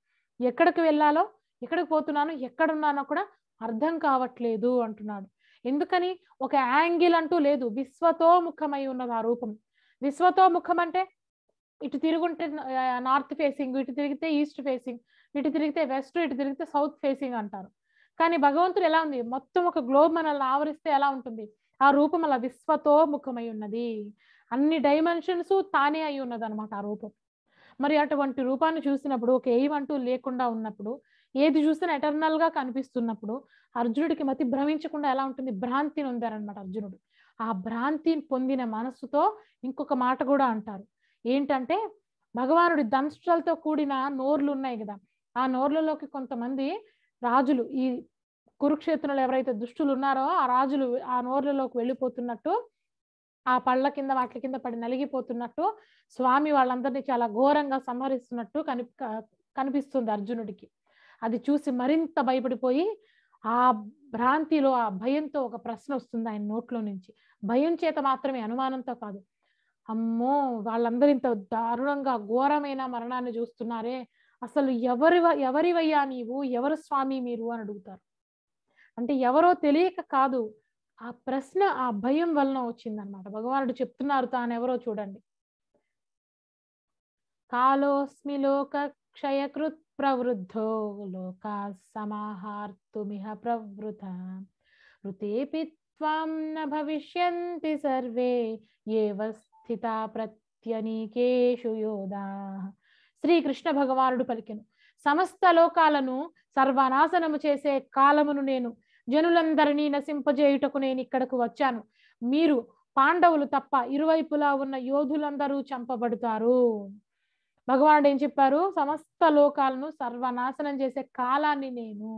ఎక్కడికి వెళ్ళాలో ఎక్కడికి పోతున్నాను ఎక్కడున్నానో కూడా అర్థం కావట్లేదు అంటున్నాడు ఎందుకని ఒక యాంగిల్ అంటూ లేదు విశ్వతో ముఖమై ఉన్నది ఆ రూపం విశ్వతో ముఖం అంటే ఇటు తిరుగుంటే నార్త్ ఫేసింగ్ ఇటు తిరిగితే ఈస్ట్ ఫేసింగ్ ఇటు తిరిగితే వెస్ట్ ఇటు తిరిగితే సౌత్ ఫేసింగ్ అంటారు కానీ భగవంతుడు ఎలా ఉంది మొత్తం ఒక గ్లోబ్ మనల్ని ఆవరిస్తే ఎలా ఉంటుంది ఆ రూపం అలా విశ్వతో ముఖమై ఉన్నది అన్ని డైమెన్షన్స్ తానే అయి ఉన్నది అనమాట ఆ రూపం మరి అటువంటి రూపాన్ని చూసినప్పుడు ఒక ఏమంటూ లేకుండా ఉన్నప్పుడు ఏది చూసినా ఎటర్నల్ గా కనిపిస్తున్నప్పుడు అర్జునుడికి మతి భ్రమించకుండా ఎలా ఉంటుంది భ్రాంతిని ఉందారనమాట అర్జునుడు ఆ భ్రాంతిని పొందిన మనస్సుతో ఇంకొక మాట కూడా అంటారు ఏంటంటే భగవానుడి దంశాలతో కూడిన నోర్లు ఉన్నాయి కదా ఆ నోర్లలోకి కొంతమంది రాజులు ఈ కురుక్షేత్రంలో ఎవరైతే దుష్టులు ఉన్నారో ఆ రాజులు ఆ నోర్లలోకి వెళ్ళిపోతున్నట్టు ఆ పళ్ళ కింద వాటి కింద పడి నలిగిపోతున్నట్టు స్వామి వాళ్ళందరినీ చాలా ఘోరంగా సంహరిస్తున్నట్టు కని కనిపిస్తుంది అర్జునుడికి అది చూసి మరింత భయపడిపోయి ఆ భ్రాంతిలో ఆ భయంతో ఒక ప్రశ్న వస్తుంది ఆయన నోట్లో నుంచి భయం చేత మాత్రమే అనుమానంతో కాదు అమ్మో వాళ్ళందరూ ఇంత దారుణంగా ఘోరమైన మరణాన్ని చూస్తున్నారే అసలు ఎవరి ఎవరివయ్యా నీవు ఎవరు స్వామి మీరు అని అడుగుతారు అంటే ఎవరో తెలియక కాదు ఆ ప్రశ్న ఆ భయం వలన వచ్చిందనమాట భగవానుడు చెప్తున్నారు తానెవరో చూడండి కాలోస్మి లోక క్షయకృత్ ప్రవృద్ధో లోక సమాహార్తుమిహ ప్రవృత ఋతేపి త్వం న భవిష్యంతి సర్వే ఏవ స్థితా ప్రత్యనీకేషు యోధా శ్రీకృష్ణ భగవానుడు పలికెను సమస్త లోకాలను సర్వనాశనము చేసే కాలమును నేను జనులందరినీ నశింపజేయుటకు నేను ఇక్కడకు వచ్చాను మీరు పాండవులు తప్ప ఇరువైపులా ఉన్న యోధులందరూ చంపబడతారు భగవానుడు ఏం చెప్పారు సమస్త లోకాలను సర్వనాశనం చేసే కాలాన్ని నేను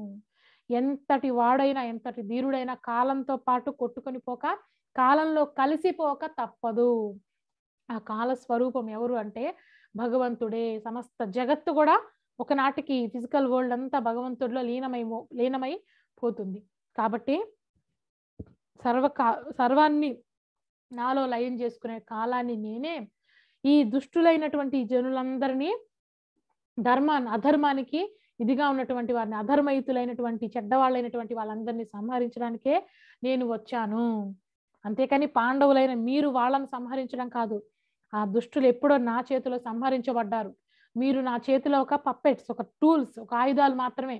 ఎంతటి వాడైనా ఎంతటి ధీరుడైనా కాలంతో పాటు కొట్టుకొని పోక కాలంలో కలిసిపోక తప్పదు ఆ కాల స్వరూపం ఎవరు అంటే భగవంతుడే సమస్త జగత్తు కూడా ఒకనాటికి ఫిజికల్ వరల్డ్ అంతా భగవంతుడిలో లీనమై లీనమై పోతుంది కాబట్టి సర్వ సర్వాన్ని నాలో లయం చేసుకునే కాలాన్ని నేనే ఈ దుష్టులైనటువంటి జనులందరినీ ధర్మాన్ని అధర్మానికి ఇదిగా ఉన్నటువంటి వారిని అధర్మయుతులైనటువంటి చెడ్డవాళ్ళైనటువంటి వాళ్ళందరినీ సంహరించడానికే నేను వచ్చాను అంతేకాని పాండవులైన మీరు వాళ్ళను సంహరించడం కాదు ఆ దుష్టులు ఎప్పుడో నా చేతిలో సంహరించబడ్డారు మీరు నా చేతిలో ఒక పప్పెట్స్ ఒక టూల్స్ ఒక ఆయుధాలు మాత్రమే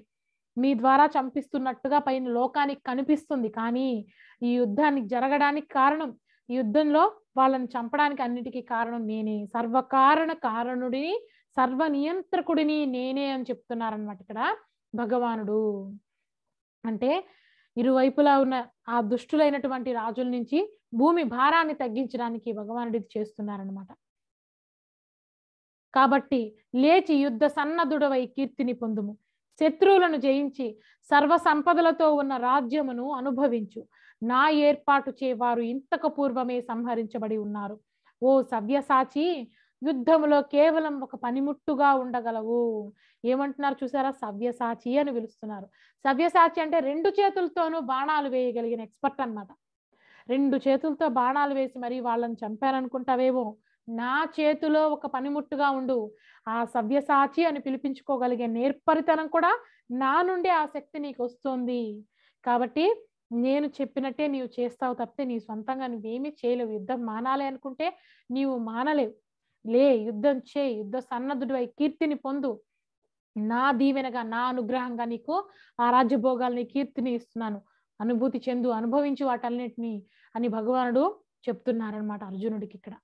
మీ ద్వారా చంపిస్తున్నట్టుగా పైన లోకానికి కనిపిస్తుంది కానీ ఈ యుద్ధానికి జరగడానికి కారణం ఈ యుద్ధంలో వాళ్ళని చంపడానికి అన్నిటికీ కారణం నేనే సర్వకారణ కారణుడిని సర్వ నియంత్రకుడిని నేనే అని చెప్తున్నారనమాట ఇక్కడ భగవానుడు అంటే ఇరువైపులా ఉన్న ఆ దుష్టులైనటువంటి రాజుల నుంచి భూమి భారాన్ని తగ్గించడానికి భగవానుడు ఇది చేస్తున్నారనమాట కాబట్టి లేచి యుద్ధ సన్నదుడవై కీర్తిని పొందుము శత్రువులను జయించి సర్వ సంపదలతో ఉన్న రాజ్యమును అనుభవించు నా ఏర్పాటు చేవారు ఇంతకు పూర్వమే సంహరించబడి ఉన్నారు ఓ సవ్యసాచి యుద్ధంలో కేవలం ఒక పనిముట్టుగా ఉండగలవు ఏమంటున్నారు చూసారా సవ్యసాచి అని పిలుస్తున్నారు సవ్యసాచి అంటే రెండు చేతులతోనూ బాణాలు వేయగలిగిన ఎక్స్పర్ట్ అనమాట రెండు చేతులతో బాణాలు వేసి మరి వాళ్ళని చంపారనుకుంటావేమో నా చేతిలో ఒక పనిముట్టుగా ఉండు ఆ సవ్యసాచి అని పిలిపించుకోగలిగే నేర్పరితనం కూడా నా నుండి ఆ శక్తి నీకు వస్తుంది కాబట్టి నేను చెప్పినట్టే నీవు చేస్తావు తప్పితే నీ సొంతంగా నువ్వేమీ చేయలేవు యుద్ధం మానాలి అనుకుంటే నీవు మానలేవు లే యుద్ధం చే యుద్ధ సన్నద్ధుడివై కీర్తిని పొందు నా దీవెనగా నా అనుగ్రహంగా నీకు ఆ రాజ్యభోగాల్ని కీర్తిని ఇస్తున్నాను అనుభూతి చెందు అనుభవించు వాటన్నిటిని అని భగవానుడు చెప్తున్నారనమాట అర్జునుడికి ఇక్కడ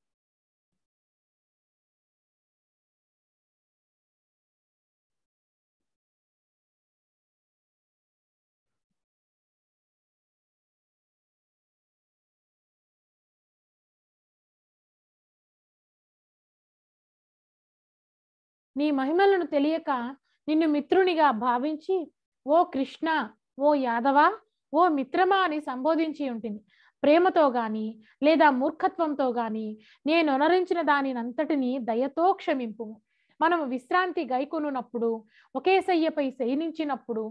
నీ మహిమలను తెలియక నిన్ను మిత్రునిగా భావించి ఓ కృష్ణ ఓ యాదవ ఓ మిత్రమా అని సంబోధించి ఉంటుంది ప్రేమతో గాని లేదా మూర్ఖత్వంతో గాని నేను అనరించిన దానినంతటిని దయతో క్షమింపు మనము విశ్రాంతి గైకొనున్నప్పుడు సయ్యపై శయనించినప్పుడు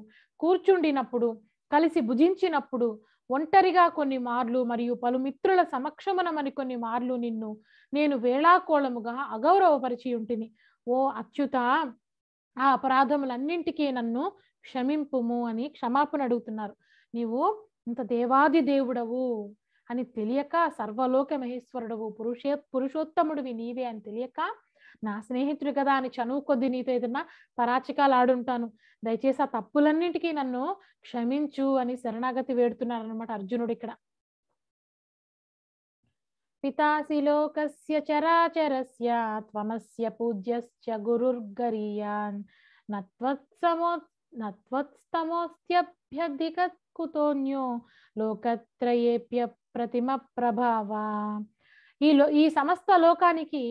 కూర్చుండినప్పుడు కలిసి భుజించినప్పుడు ఒంటరిగా కొన్ని మార్లు మరియు పలు మిత్రుల సమక్షమనమని కొన్ని మార్లు నిన్ను నేను వేళాకోళముగా అగౌరవపరిచి ఉంటుంది ఓ అచ్యుత ఆ అపరాధములన్నింటికీ నన్ను క్షమింపుము అని క్షమాపణ అడుగుతున్నారు నీవు ఇంత దేవాది దేవుడవు అని తెలియక సర్వలోక మహేశ్వరుడవు పురుషే పురుషోత్తముడివి నీవే అని తెలియక నా స్నేహితుడు కదా అని చనువు కొద్ది నీతో ఏదన్నా పరాచికాలు ఆడుంటాను దయచేసి ఆ తప్పులన్నింటికీ నన్ను క్షమించు అని శరణాగతి అనమాట అర్జునుడు ఇక్కడ పితాసి లోకస్య చరాచరస్య త్వమస్య పూజ్యశ్చ గురుర్గరీయాన్ నత్వత్సమో నత్వత్స్తమోస్త్యభ్యధికత్కుతోన్యో లోకత్రయేప్య ప్రతిమ ప్రభావ ఈ లో ఈ సమస్త లోకానికి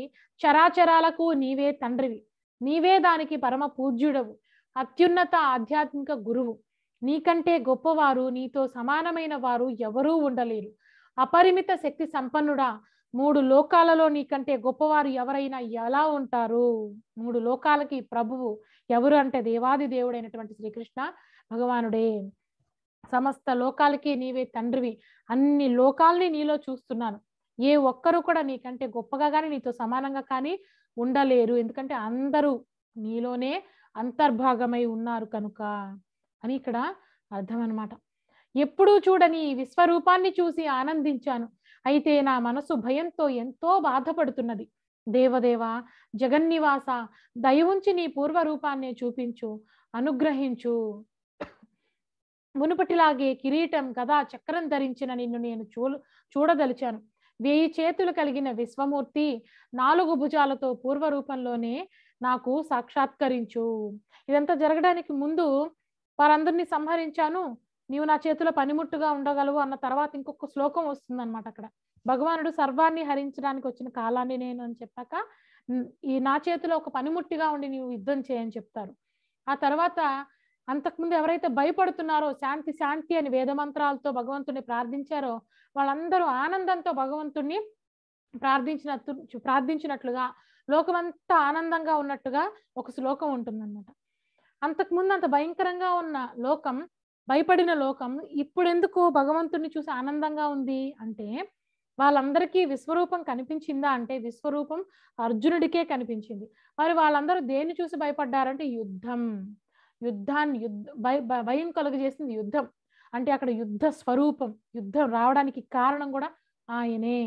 చరాచరాలకు నీవే తండ్రివి నీవే దానికి పరమ పూజ్యుడవు అత్యున్నత ఆధ్యాత్మిక గురువు నీకంటే గొప్పవారు నీతో సమానమైన వారు ఎవరూ ఉండలేరు అపరిమిత శక్తి సంపన్నుడా మూడు లోకాలలో నీకంటే గొప్పవారు ఎవరైనా ఎలా ఉంటారు మూడు లోకాలకి ప్రభువు ఎవరు అంటే దేవాది దేవుడైనటువంటి శ్రీకృష్ణ భగవానుడే సమస్త లోకాలకి నీవే తండ్రివి అన్ని లోకాల్ని నీలో చూస్తున్నాను ఏ ఒక్కరు కూడా నీకంటే గొప్పగా కానీ నీతో సమానంగా కానీ ఉండలేరు ఎందుకంటే అందరూ నీలోనే అంతర్భాగమై ఉన్నారు కనుక అని ఇక్కడ అర్థం అనమాట ఎప్పుడూ చూడని విశ్వరూపాన్ని చూసి ఆనందించాను అయితే నా మనసు భయంతో ఎంతో బాధపడుతున్నది దేవదేవ జగన్నివాస దయవుంచి నీ రూపాన్ని చూపించు అనుగ్రహించు మునుపటిలాగే కిరీటం కదా చక్రం ధరించిన నిన్ను నేను చూ చూడదలిచాను వేయి చేతులు కలిగిన విశ్వమూర్తి నాలుగు భుజాలతో పూర్వరూపంలోనే నాకు సాక్షాత్కరించు ఇదంతా జరగడానికి ముందు వారందరినీ సంహరించాను నీవు నా చేతిలో పనిముట్టుగా ఉండగలవు అన్న తర్వాత ఇంకొక శ్లోకం వస్తుంది అనమాట అక్కడ భగవానుడు సర్వాన్ని హరించడానికి వచ్చిన కాలాన్ని నేను అని చెప్పాక ఈ నా చేతిలో ఒక పనిముట్టిగా ఉండి నీవు యుద్ధం చేయని చెప్తారు ఆ తర్వాత అంతకుముందు ఎవరైతే భయపడుతున్నారో శాంతి శాంతి అని వేదమంత్రాలతో భగవంతుని ప్రార్థించారో వాళ్ళందరూ ఆనందంతో భగవంతుణ్ణి ప్రార్థించినట్టు ప్రార్థించినట్లుగా లోకమంతా ఆనందంగా ఉన్నట్టుగా ఒక శ్లోకం ఉంటుందన్నమాట అంతకుముందు అంత భయంకరంగా ఉన్న లోకం భయపడిన లోకం ఇప్పుడెందుకు భగవంతుడిని చూసి ఆనందంగా ఉంది అంటే వాళ్ళందరికీ విశ్వరూపం కనిపించిందా అంటే విశ్వరూపం అర్జునుడికే కనిపించింది మరి వాళ్ళందరూ దేన్ని చూసి భయపడ్డారంటే యుద్ధం యుద్ధాన్ని యుద్ధ భయం కలుగజేసింది యుద్ధం అంటే అక్కడ యుద్ధ స్వరూపం యుద్ధం రావడానికి కారణం కూడా ఆయనే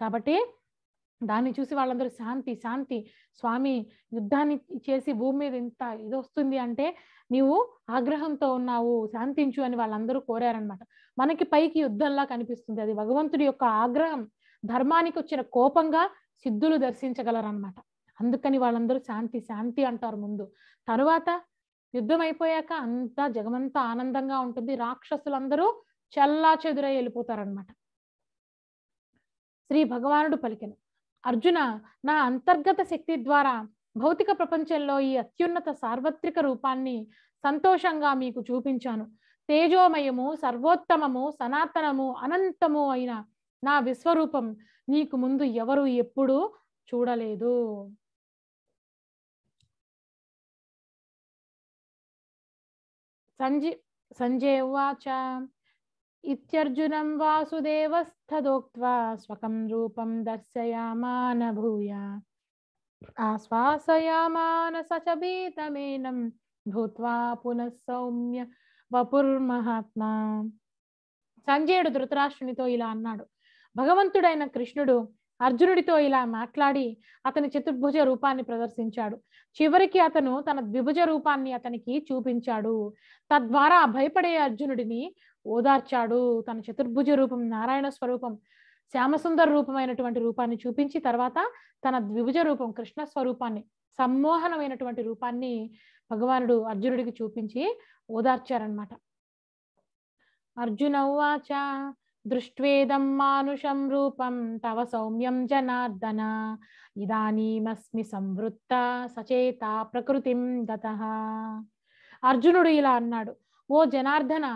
కాబట్టి దాన్ని చూసి వాళ్ళందరూ శాంతి శాంతి స్వామి యుద్ధాన్ని చేసి భూమి మీద ఇంత ఇది వస్తుంది అంటే నీవు ఆగ్రహంతో ఉన్నావు శాంతించు అని వాళ్ళందరూ కోరారనమాట మనకి పైకి యుద్ధంలా కనిపిస్తుంది అది భగవంతుడి యొక్క ఆగ్రహం ధర్మానికి వచ్చిన కోపంగా సిద్ధులు దర్శించగలరనమాట అందుకని వాళ్ళందరూ శాంతి శాంతి అంటారు ముందు తరువాత యుద్ధం అయిపోయాక అంతా జగమంతా ఆనందంగా ఉంటుంది రాక్షసులందరూ చల్లా చెదురై వెళ్ళిపోతారనమాట శ్రీ భగవానుడు పలికెను అర్జున నా అంతర్గత శక్తి ద్వారా భౌతిక ప్రపంచంలో ఈ అత్యున్నత సార్వత్రిక రూపాన్ని సంతోషంగా మీకు చూపించాను తేజోమయము సర్వోత్తమము సనాతనము అనంతము అయిన నా విశ్వరూపం నీకు ముందు ఎవరు ఎప్పుడూ చూడలేదు సంజీ సంజయ్ వాచ ఇత్యర్జునం వాసుదేవస్థదోక్త్వా స్వకం రూపం దర్శయామాన భూయ ఆశ్వాసయామాన సచబీతమేనం భూత్వా పునః సౌమ్య వపుర్మహాత్మా సంజయుడు ధృతరాష్ట్రునితో ఇలా అన్నాడు భగవంతుడైన కృష్ణుడు అర్జునుడితో ఇలా మాట్లాడి అతని చతుర్భుజ రూపాన్ని ప్రదర్శించాడు చివరికి అతను తన ద్విభుజ రూపాన్ని అతనికి చూపించాడు తద్వారా భయపడే అర్జునుడిని ఓదార్చాడు తన చతుర్భుజ రూపం నారాయణ స్వరూపం శ్యామసుందర రూపమైనటువంటి రూపాన్ని చూపించి తర్వాత తన ద్విభుజ రూపం కృష్ణ స్వరూపాన్ని సమ్మోహనమైనటువంటి రూపాన్ని భగవానుడు అర్జునుడికి చూపించి ఓదార్చారనమాట అర్జున ఉచ దృష్ట్వేదం మానుషం రూపం తవ సౌమ్యం జనార్దన ఇదానీమస్మి సంవృత్త సచేత ప్రకృతిం గత అర్జునుడు ఇలా అన్నాడు ఓ జనార్దన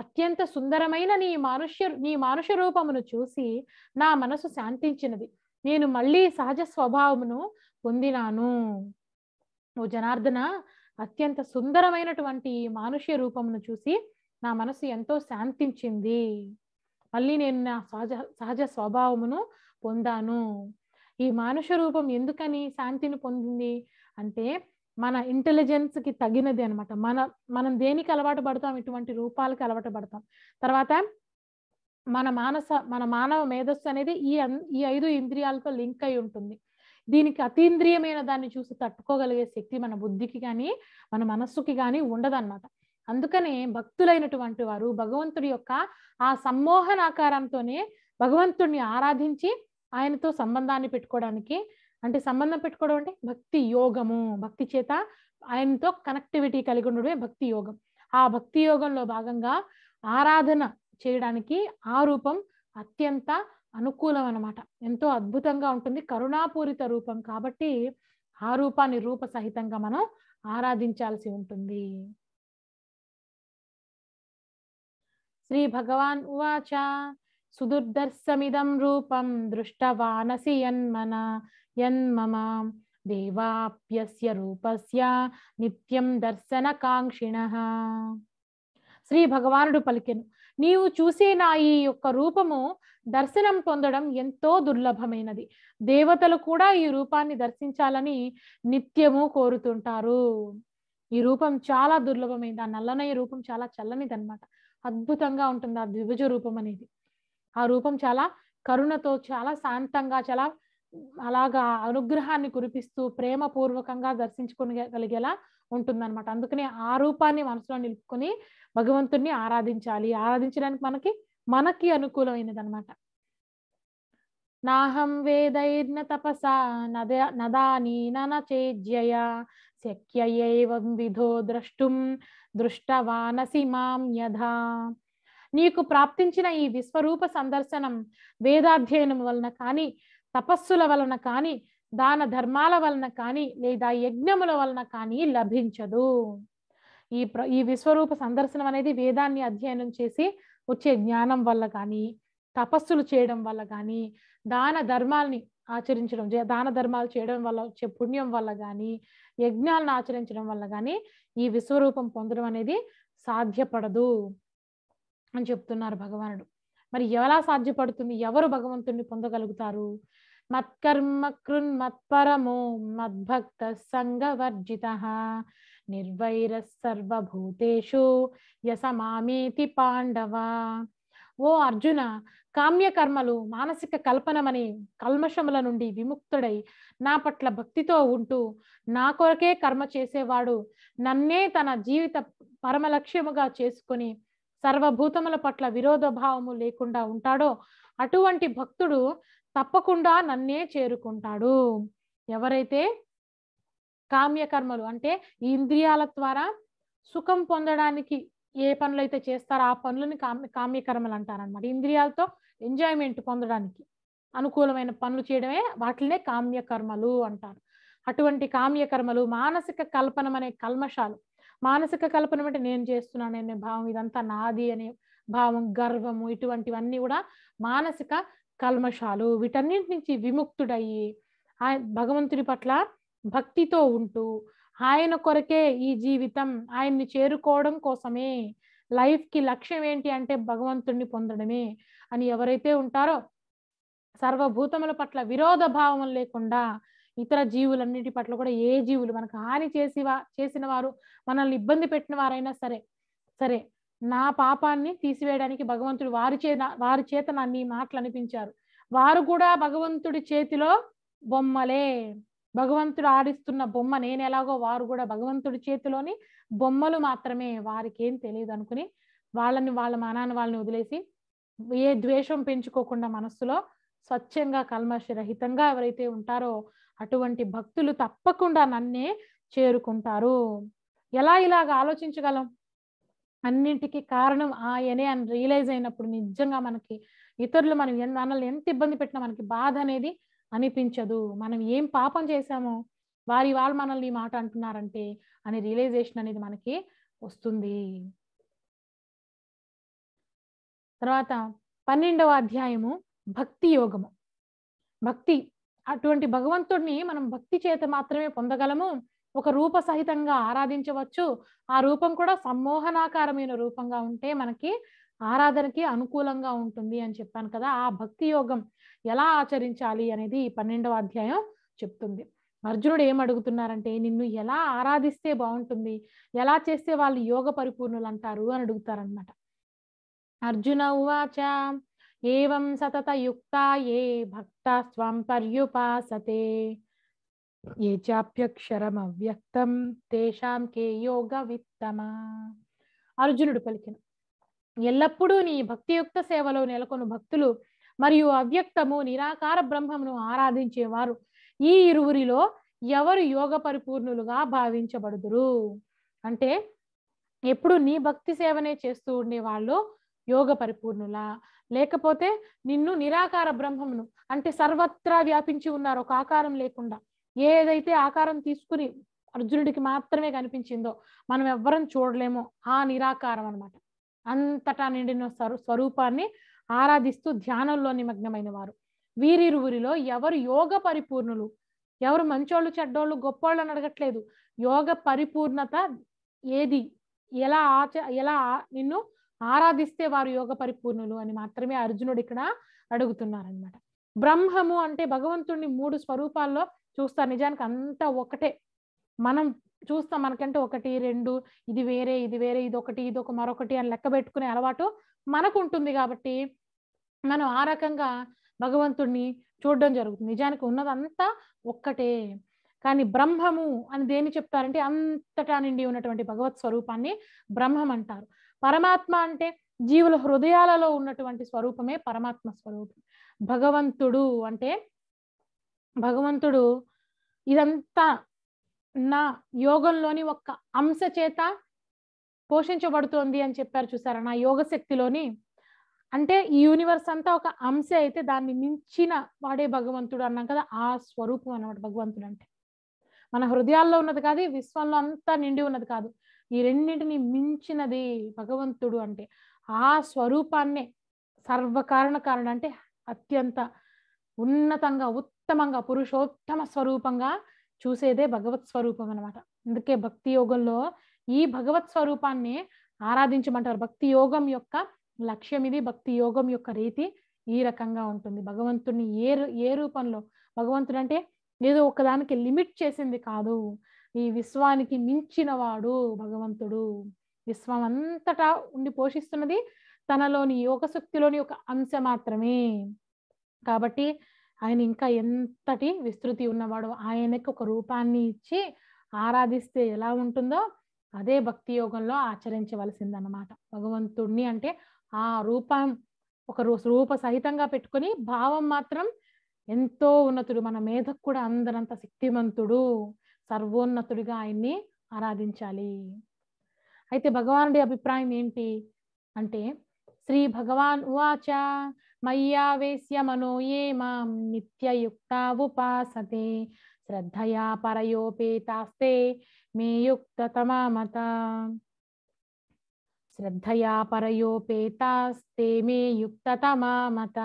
అత్యంత సుందరమైన నీ మానుష్య నీ మానుష రూపమును చూసి నా మనసు శాంతించినది నేను మళ్ళీ సహజ స్వభావమును పొందినాను ఓ జనార్దన అత్యంత సుందరమైనటువంటి మానుష్య రూపమును చూసి నా మనసు ఎంతో శాంతించింది మళ్ళీ నేను నా సహజ సహజ స్వభావమును పొందాను ఈ మానుష రూపం ఎందుకని శాంతిని పొందింది అంటే మన ఇంటెలిజెన్స్కి తగినది అనమాట మన మనం దేనికి అలవాటు పడతాం ఇటువంటి రూపాలకి అలవాటు పడతాం తర్వాత మన మానస మన మానవ మేధస్సు అనేది ఈ ఈ ఐదు ఇంద్రియాలతో లింక్ అయి ఉంటుంది దీనికి అతీంద్రియమైన దాన్ని చూసి తట్టుకోగలిగే శక్తి మన బుద్ధికి కానీ మన మనస్సుకి కానీ ఉండదన్నమాట అందుకనే భక్తులైనటువంటి వారు భగవంతుడి యొక్క ఆ సమ్మోహనాకారంతోనే భగవంతుడిని ఆరాధించి ఆయనతో సంబంధాన్ని పెట్టుకోవడానికి అంటే సంబంధం పెట్టుకోవడం అంటే భక్తి యోగము భక్తి చేత ఆయనతో కనెక్టివిటీ కలిగి ఉండడమే భక్తి యోగం ఆ భక్తి యోగంలో భాగంగా ఆరాధన చేయడానికి ఆ రూపం అత్యంత అనుకూలం అనమాట ఎంతో అద్భుతంగా ఉంటుంది కరుణాపూరిత రూపం కాబట్టి ఆ రూపాన్ని రూప సహితంగా మనం ఆరాధించాల్సి ఉంటుంది శ్రీ భగవాన్ ఉవాచ సుదుర్దర్శమిదం రూపం దృష్టవానసి యన్మన యన్మమ దేవాప్యస్య రూపస్య నిత్యం దర్శన కాంక్షిణ శ్రీ భగవానుడు పలికెను నీవు చూసే నా ఈ యొక్క రూపము దర్శనం పొందడం ఎంతో దుర్లభమైనది దేవతలు కూడా ఈ రూపాన్ని దర్శించాలని నిత్యము కోరుతుంటారు ఈ రూపం చాలా దుర్లభమైంది ఆ నల్లనయ్య రూపం చాలా చల్లనిది అనమాట అద్భుతంగా ఉంటుంది ఆ ద్విభుజ రూపం అనేది ఆ రూపం చాలా కరుణతో చాలా శాంతంగా చాలా అలాగా అనుగ్రహాన్ని కురిపిస్తూ ప్రేమపూర్వకంగా దర్శించుకోగలిగేలా ఉంటుందన్నమాట అందుకనే ఆ రూపాన్ని మనసులో నిలుపుకొని భగవంతుణ్ణి ఆరాధించాలి ఆరాధించడానికి మనకి మనకి అనుకూలమైనది అనమాట నాహం వేదైర్న తపస నద నదానీన విధో ద్రష్టుం దృష్టవానసి మాం యథా నీకు ప్రాప్తించిన ఈ విశ్వరూప సందర్శనం వేదాధ్యయనం వలన కానీ తపస్సుల వలన కానీ దాన ధర్మాల వలన కానీ లేదా యజ్ఞముల వలన కానీ లభించదు ఈ ప్ర ఈ విశ్వరూప సందర్శనం అనేది వేదాన్ని అధ్యయనం చేసి వచ్చే జ్ఞానం వల్ల కానీ తపస్సులు చేయడం వల్ల కానీ దాన ధర్మాల్ని ఆచరించడం దాన ధర్మాలు చేయడం వల్ల వచ్చే పుణ్యం వల్ల కానీ యజ్ఞాలను ఆచరించడం వల్ల కానీ ఈ విశ్వరూపం పొందడం అనేది సాధ్యపడదు అని చెప్తున్నారు భగవానుడు మరి ఎలా సాధ్యపడుతుంది ఎవరు భగవంతుణ్ణి పొందగలుగుతారు మత్కర్మ కృన్ మత్పరమో మద్భక్త సంగవర్జిత నిర్వైర సర్వభూతేషు యసమామేతి పాండవ ఓ అర్జున కామ్యకర్మలు మానసిక కల్పనమని కల్మషముల నుండి విముక్తుడై నా పట్ల భక్తితో ఉంటూ నా కొరకే కర్మ చేసేవాడు నన్నే తన జీవిత పరమ లక్ష్యముగా చేసుకుని సర్వభూతముల పట్ల విరోధ భావము లేకుండా ఉంటాడో అటువంటి భక్తుడు తప్పకుండా నన్నే చేరుకుంటాడు ఎవరైతే కామ్యకర్మలు అంటే ఇంద్రియాల ద్వారా సుఖం పొందడానికి ఏ పనులు అయితే చేస్తారో ఆ పనులని కామ్య కామ్యకర్మలు అంటారనమాట ఇంద్రియాలతో ఎంజాయ్మెంట్ పొందడానికి అనుకూలమైన పనులు చేయడమే వాటినే కామ్యకర్మలు అంటారు అటువంటి కామ్యకర్మలు మానసిక కల్పనం అనే కల్మషాలు మానసిక కల్పన అంటే నేను చేస్తున్నాను అనే భావం ఇదంతా నాది అనే భావం గర్వము ఇటువంటివన్నీ కూడా మానసిక కల్మషాలు వీటన్నిటి నుంచి విముక్తుడయ్యి ఆయన భగవంతుడి పట్ల భక్తితో ఉంటూ ఆయన కొరకే ఈ జీవితం ఆయన్ని చేరుకోవడం కోసమే లైఫ్ కి లక్ష్యం ఏంటి అంటే భగవంతుణ్ణి పొందడమే అని ఎవరైతే ఉంటారో సర్వభూతముల పట్ల విరోధ భావం లేకుండా ఇతర జీవులన్నిటి పట్ల కూడా ఏ జీవులు మనకు హాని చేసి చేసిన వారు మనల్ని ఇబ్బంది పెట్టిన వారైనా సరే సరే నా పాపాన్ని తీసివేయడానికి భగవంతుడు వారి చే వారి చేత నన్ను మీ మాటలు అనిపించారు వారు కూడా భగవంతుడి చేతిలో బొమ్మలే భగవంతుడు ఆడిస్తున్న బొమ్మ నేను ఎలాగో వారు కూడా భగవంతుడి చేతిలోని బొమ్మలు మాత్రమే వారికి ఏం తెలియదు అనుకుని వాళ్ళని వాళ్ళ మనాన్ని వాళ్ళని వదిలేసి ఏ ద్వేషం పెంచుకోకుండా మనస్సులో స్వచ్ఛంగా కల్మషరహితంగా ఎవరైతే ఉంటారో అటువంటి భక్తులు తప్పకుండా నన్నే చేరుకుంటారు ఎలా ఇలాగ ఆలోచించగలం అన్నింటికి కారణం ఆయనే అని రియలైజ్ అయినప్పుడు నిజంగా మనకి ఇతరులు మనం మనల్ని ఎంత ఇబ్బంది పెట్టినా మనకి బాధ అనేది అనిపించదు మనం ఏం పాపం చేశామో వారి వాళ్ళు మనల్ని మాట అంటున్నారంటే అనే రియలైజేషన్ అనేది మనకి వస్తుంది తర్వాత పన్నెండవ అధ్యాయము భక్తి యోగము భక్తి అటువంటి భగవంతుడిని మనం భక్తి చేత మాత్రమే పొందగలము ఒక రూప సహితంగా ఆరాధించవచ్చు ఆ రూపం కూడా సమ్మోహనాకారమైన రూపంగా ఉంటే మనకి ఆరాధనకి అనుకూలంగా ఉంటుంది అని చెప్పాను కదా ఆ భక్తి యోగం ఎలా ఆచరించాలి అనేది పన్నెండవ అధ్యాయం చెప్తుంది అర్జునుడు ఏం అడుగుతున్నారంటే నిన్ను ఎలా ఆరాధిస్తే బాగుంటుంది ఎలా చేస్తే వాళ్ళు యోగ పరిపూర్ణులు అంటారు అని అడుగుతారనమాట అర్జున ఉవాచ ఏవం సతత యుక్త ఏ భక్త స్వం పర్యుపాసతే చాప్యక్షరం అవ్యక్తం తేషాం కే యోగ విత్తమా అర్జునుడు పలికిన ఎల్లప్పుడూ నీ భక్తియుక్త సేవలో నెలకొను భక్తులు మరియు అవ్యక్తము నిరాకార బ్రహ్మమును ఆరాధించేవారు ఈ ఇరువురిలో ఎవరు యోగ పరిపూర్ణులుగా భావించబడుదురు అంటే ఎప్పుడు నీ భక్తి సేవనే చేస్తూ ఉండే వాళ్ళు యోగ పరిపూర్ణుల లేకపోతే నిన్ను నిరాకార బ్రహ్మమును అంటే సర్వత్రా వ్యాపించి ఉన్నారు ఒక ఆకారం లేకుండా ఏదైతే ఆకారం తీసుకుని అర్జునుడికి మాత్రమే కనిపించిందో మనం ఎవ్వరం చూడలేమో ఆ నిరాకారం అనమాట అంతటా నిండిన స్వరూపాన్ని ఆరాధిస్తూ ధ్యానంలో నిమగ్నమైన వారు వీరిరువురిలో ఎవరు యోగ పరిపూర్ణులు ఎవరు మంచోళ్ళు చెడ్డోళ్ళు గొప్పోళ్ళు అని అడగట్లేదు యోగ పరిపూర్ణత ఏది ఎలా ఆచ ఎలా నిన్ను ఆరాధిస్తే వారు యోగ పరిపూర్ణులు అని మాత్రమే అర్జునుడు ఇక్కడ అడుగుతున్నారనమాట బ్రహ్మము అంటే భగవంతుడిని మూడు స్వరూపాల్లో చూస్తారు నిజానికి అంతా ఒకటే మనం చూస్తాం మనకంటే ఒకటి రెండు ఇది వేరే ఇది వేరే ఇది ఒకటి ఇది ఒక మరొకటి అని లెక్క పెట్టుకునే అలవాటు మనకు ఉంటుంది కాబట్టి మనం ఆ రకంగా భగవంతుడిని చూడడం జరుగుతుంది నిజానికి ఉన్నదంతా ఒక్కటే కానీ బ్రహ్మము అని దేన్ని చెప్తారంటే అంతటా నిండి ఉన్నటువంటి భగవత్ స్వరూపాన్ని బ్రహ్మం అంటారు పరమాత్మ అంటే జీవుల హృదయాలలో ఉన్నటువంటి స్వరూపమే పరమాత్మ స్వరూపం భగవంతుడు అంటే భగవంతుడు ఇదంతా నా యోగంలోని ఒక అంశ చేత పోషించబడుతోంది అని చెప్పారు చూసారా నా యోగ శక్తిలోని అంటే ఈ యూనివర్స్ అంతా ఒక అంశ అయితే దాన్ని మించిన వాడే భగవంతుడు అన్నాం కదా ఆ స్వరూపం అన్నమాట భగవంతుడు అంటే మన హృదయాల్లో ఉన్నది కాదు విశ్వంలో అంతా నిండి ఉన్నది కాదు ఈ రెండింటిని మించినది భగవంతుడు అంటే ఆ స్వరూపాన్నే సర్వకారణ కారణ అంటే అత్యంత ఉన్నతంగా ఉత్తమంగా పురుషోత్తమ స్వరూపంగా చూసేదే భగవత్ స్వరూపం అనమాట అందుకే భక్తి యోగంలో ఈ భగవత్ స్వరూపాన్ని ఆరాధించమంటారు భక్తి యోగం యొక్క లక్ష్యం ఇది భక్తి యోగం యొక్క రీతి ఈ రకంగా ఉంటుంది భగవంతుడిని ఏ ఏ రూపంలో భగవంతుడు అంటే ఏదో ఒకదానికి లిమిట్ చేసింది కాదు ఈ విశ్వానికి మించినవాడు భగవంతుడు విశ్వం అంతటా ఉండి పోషిస్తున్నది తనలోని యోగశక్తిలోని ఒక అంశ మాత్రమే కాబట్టి ఆయన ఇంకా ఎంతటి విస్తృతి ఉన్నవాడు ఆయనకు ఒక రూపాన్ని ఇచ్చి ఆరాధిస్తే ఎలా ఉంటుందో అదే భక్తి యోగంలో ఆచరించవలసిందనమాట భగవంతుణ్ణి అంటే ఆ రూపం ఒక రూప సహితంగా పెట్టుకొని భావం మాత్రం ఎంతో ఉన్నతుడు మన మేధకు కూడా అందరంత శక్తివంతుడు సర్వోన్నతుడిగా ఆయన్ని ఆరాధించాలి అయితే భగవానుడి అభిప్రాయం ఏంటి అంటే శ్రీ భగవాన్ ఉవాచ మయ్యావేశ్య మనోయే మాం నిత్యయుక్తా ఉపాసతే శ్రద్ధయా పరయోపేతాస్తే మే యుక్తతమా మత శ్రద్ధయా పరయోపేతాస్తే మే యుక్తతమా మత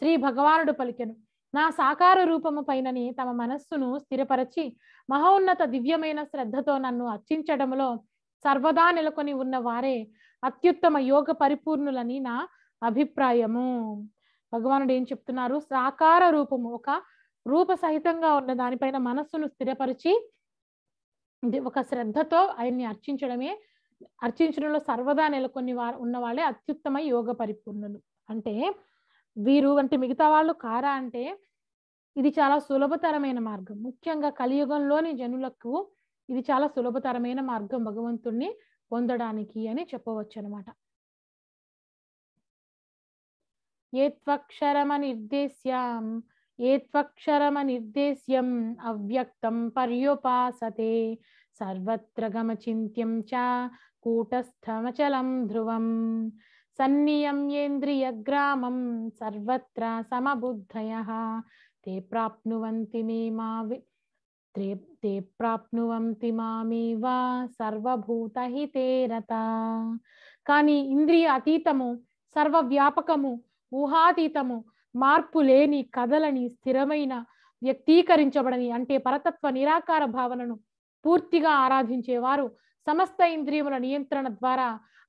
శ్రీ భగవానుడు పలికెను నా సాకార రూపము పైనని తమ మనస్సును స్థిరపరచి మహోన్నత దివ్యమైన శ్రద్ధతో నన్ను అర్చించడంలో సర్వదా నెలకొని ఉన్న వారే అత్యుత్తమ యోగ పరిపూర్ణులని నా అభిప్రాయము భగవానుడు ఏం చెప్తున్నారు సాకార రూపము ఒక రూప సహితంగా ఉన్న దానిపైన మనస్సును స్థిరపరిచి ఒక శ్రద్ధతో ఆయన్ని అర్చించడమే అర్చించడంలో సర్వదా నెలకొని వారు ఉన్నవాళ్ళే అత్యుత్తమ యోగ పరిపూర్ణులు అంటే వీరు అంటే మిగతా వాళ్ళు కారా అంటే ఇది చాలా సులభతరమైన మార్గం ముఖ్యంగా కలియుగంలోని జనులకు ఇది చాలా సులభతరమైన మార్గం భగవంతుణ్ణి పొందడానికి అని చెప్పవచ్చు అనమాట एत्वक्षरमनिर्देश्याम् एत्वक्षरमनिर्देश्यम् अव्यक्तं पर्युपासते सर्वत्र गमचिन्त्यं च कूटस्थमचलं ध्रुवं सन्नियम्येन्द्रियग्रामं सर्वत्र समबुद्धयः ते प्राप्नुवन्ति मे मा ते ते ప్రాప్నువంతి మామేవ సర్వభూతహితే రత కానీ ఇంద్రియ అతీతము ఊహాతీతము మార్పు లేని కదలని స్థిరమైన వ్యక్తీకరించబడని అంటే పరతత్వ నిరాకార భావనను పూర్తిగా ఆరాధించేవారు సమస్త ఇంద్రియముల నియంత్రణ ద్వారా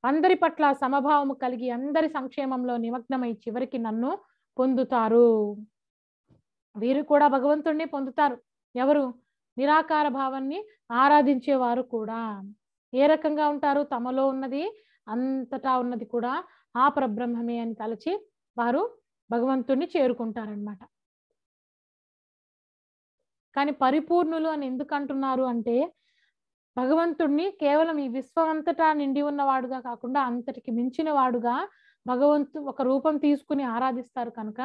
అందరి పట్ల సమభావము కలిగి అందరి సంక్షేమంలో నిమగ్నమై చివరికి నన్ను పొందుతారు వీరు కూడా భగవంతుణ్ణి పొందుతారు ఎవరు నిరాకార భావాన్ని ఆరాధించేవారు కూడా ఏ రకంగా ఉంటారు తమలో ఉన్నది అంతటా ఉన్నది కూడా ఆ పరబ్రహ్మమే అని తలచి వారు భగవంతుణ్ణి చేరుకుంటారనమాట కానీ పరిపూర్ణులు అని ఎందుకు అంటున్నారు అంటే భగవంతుణ్ణి కేవలం ఈ విశ్వమంతటా నిండి ఉన్నవాడుగా కాకుండా అంతటికి మించిన వాడుగా భగవంతు ఒక రూపం తీసుకుని ఆరాధిస్తారు కనుక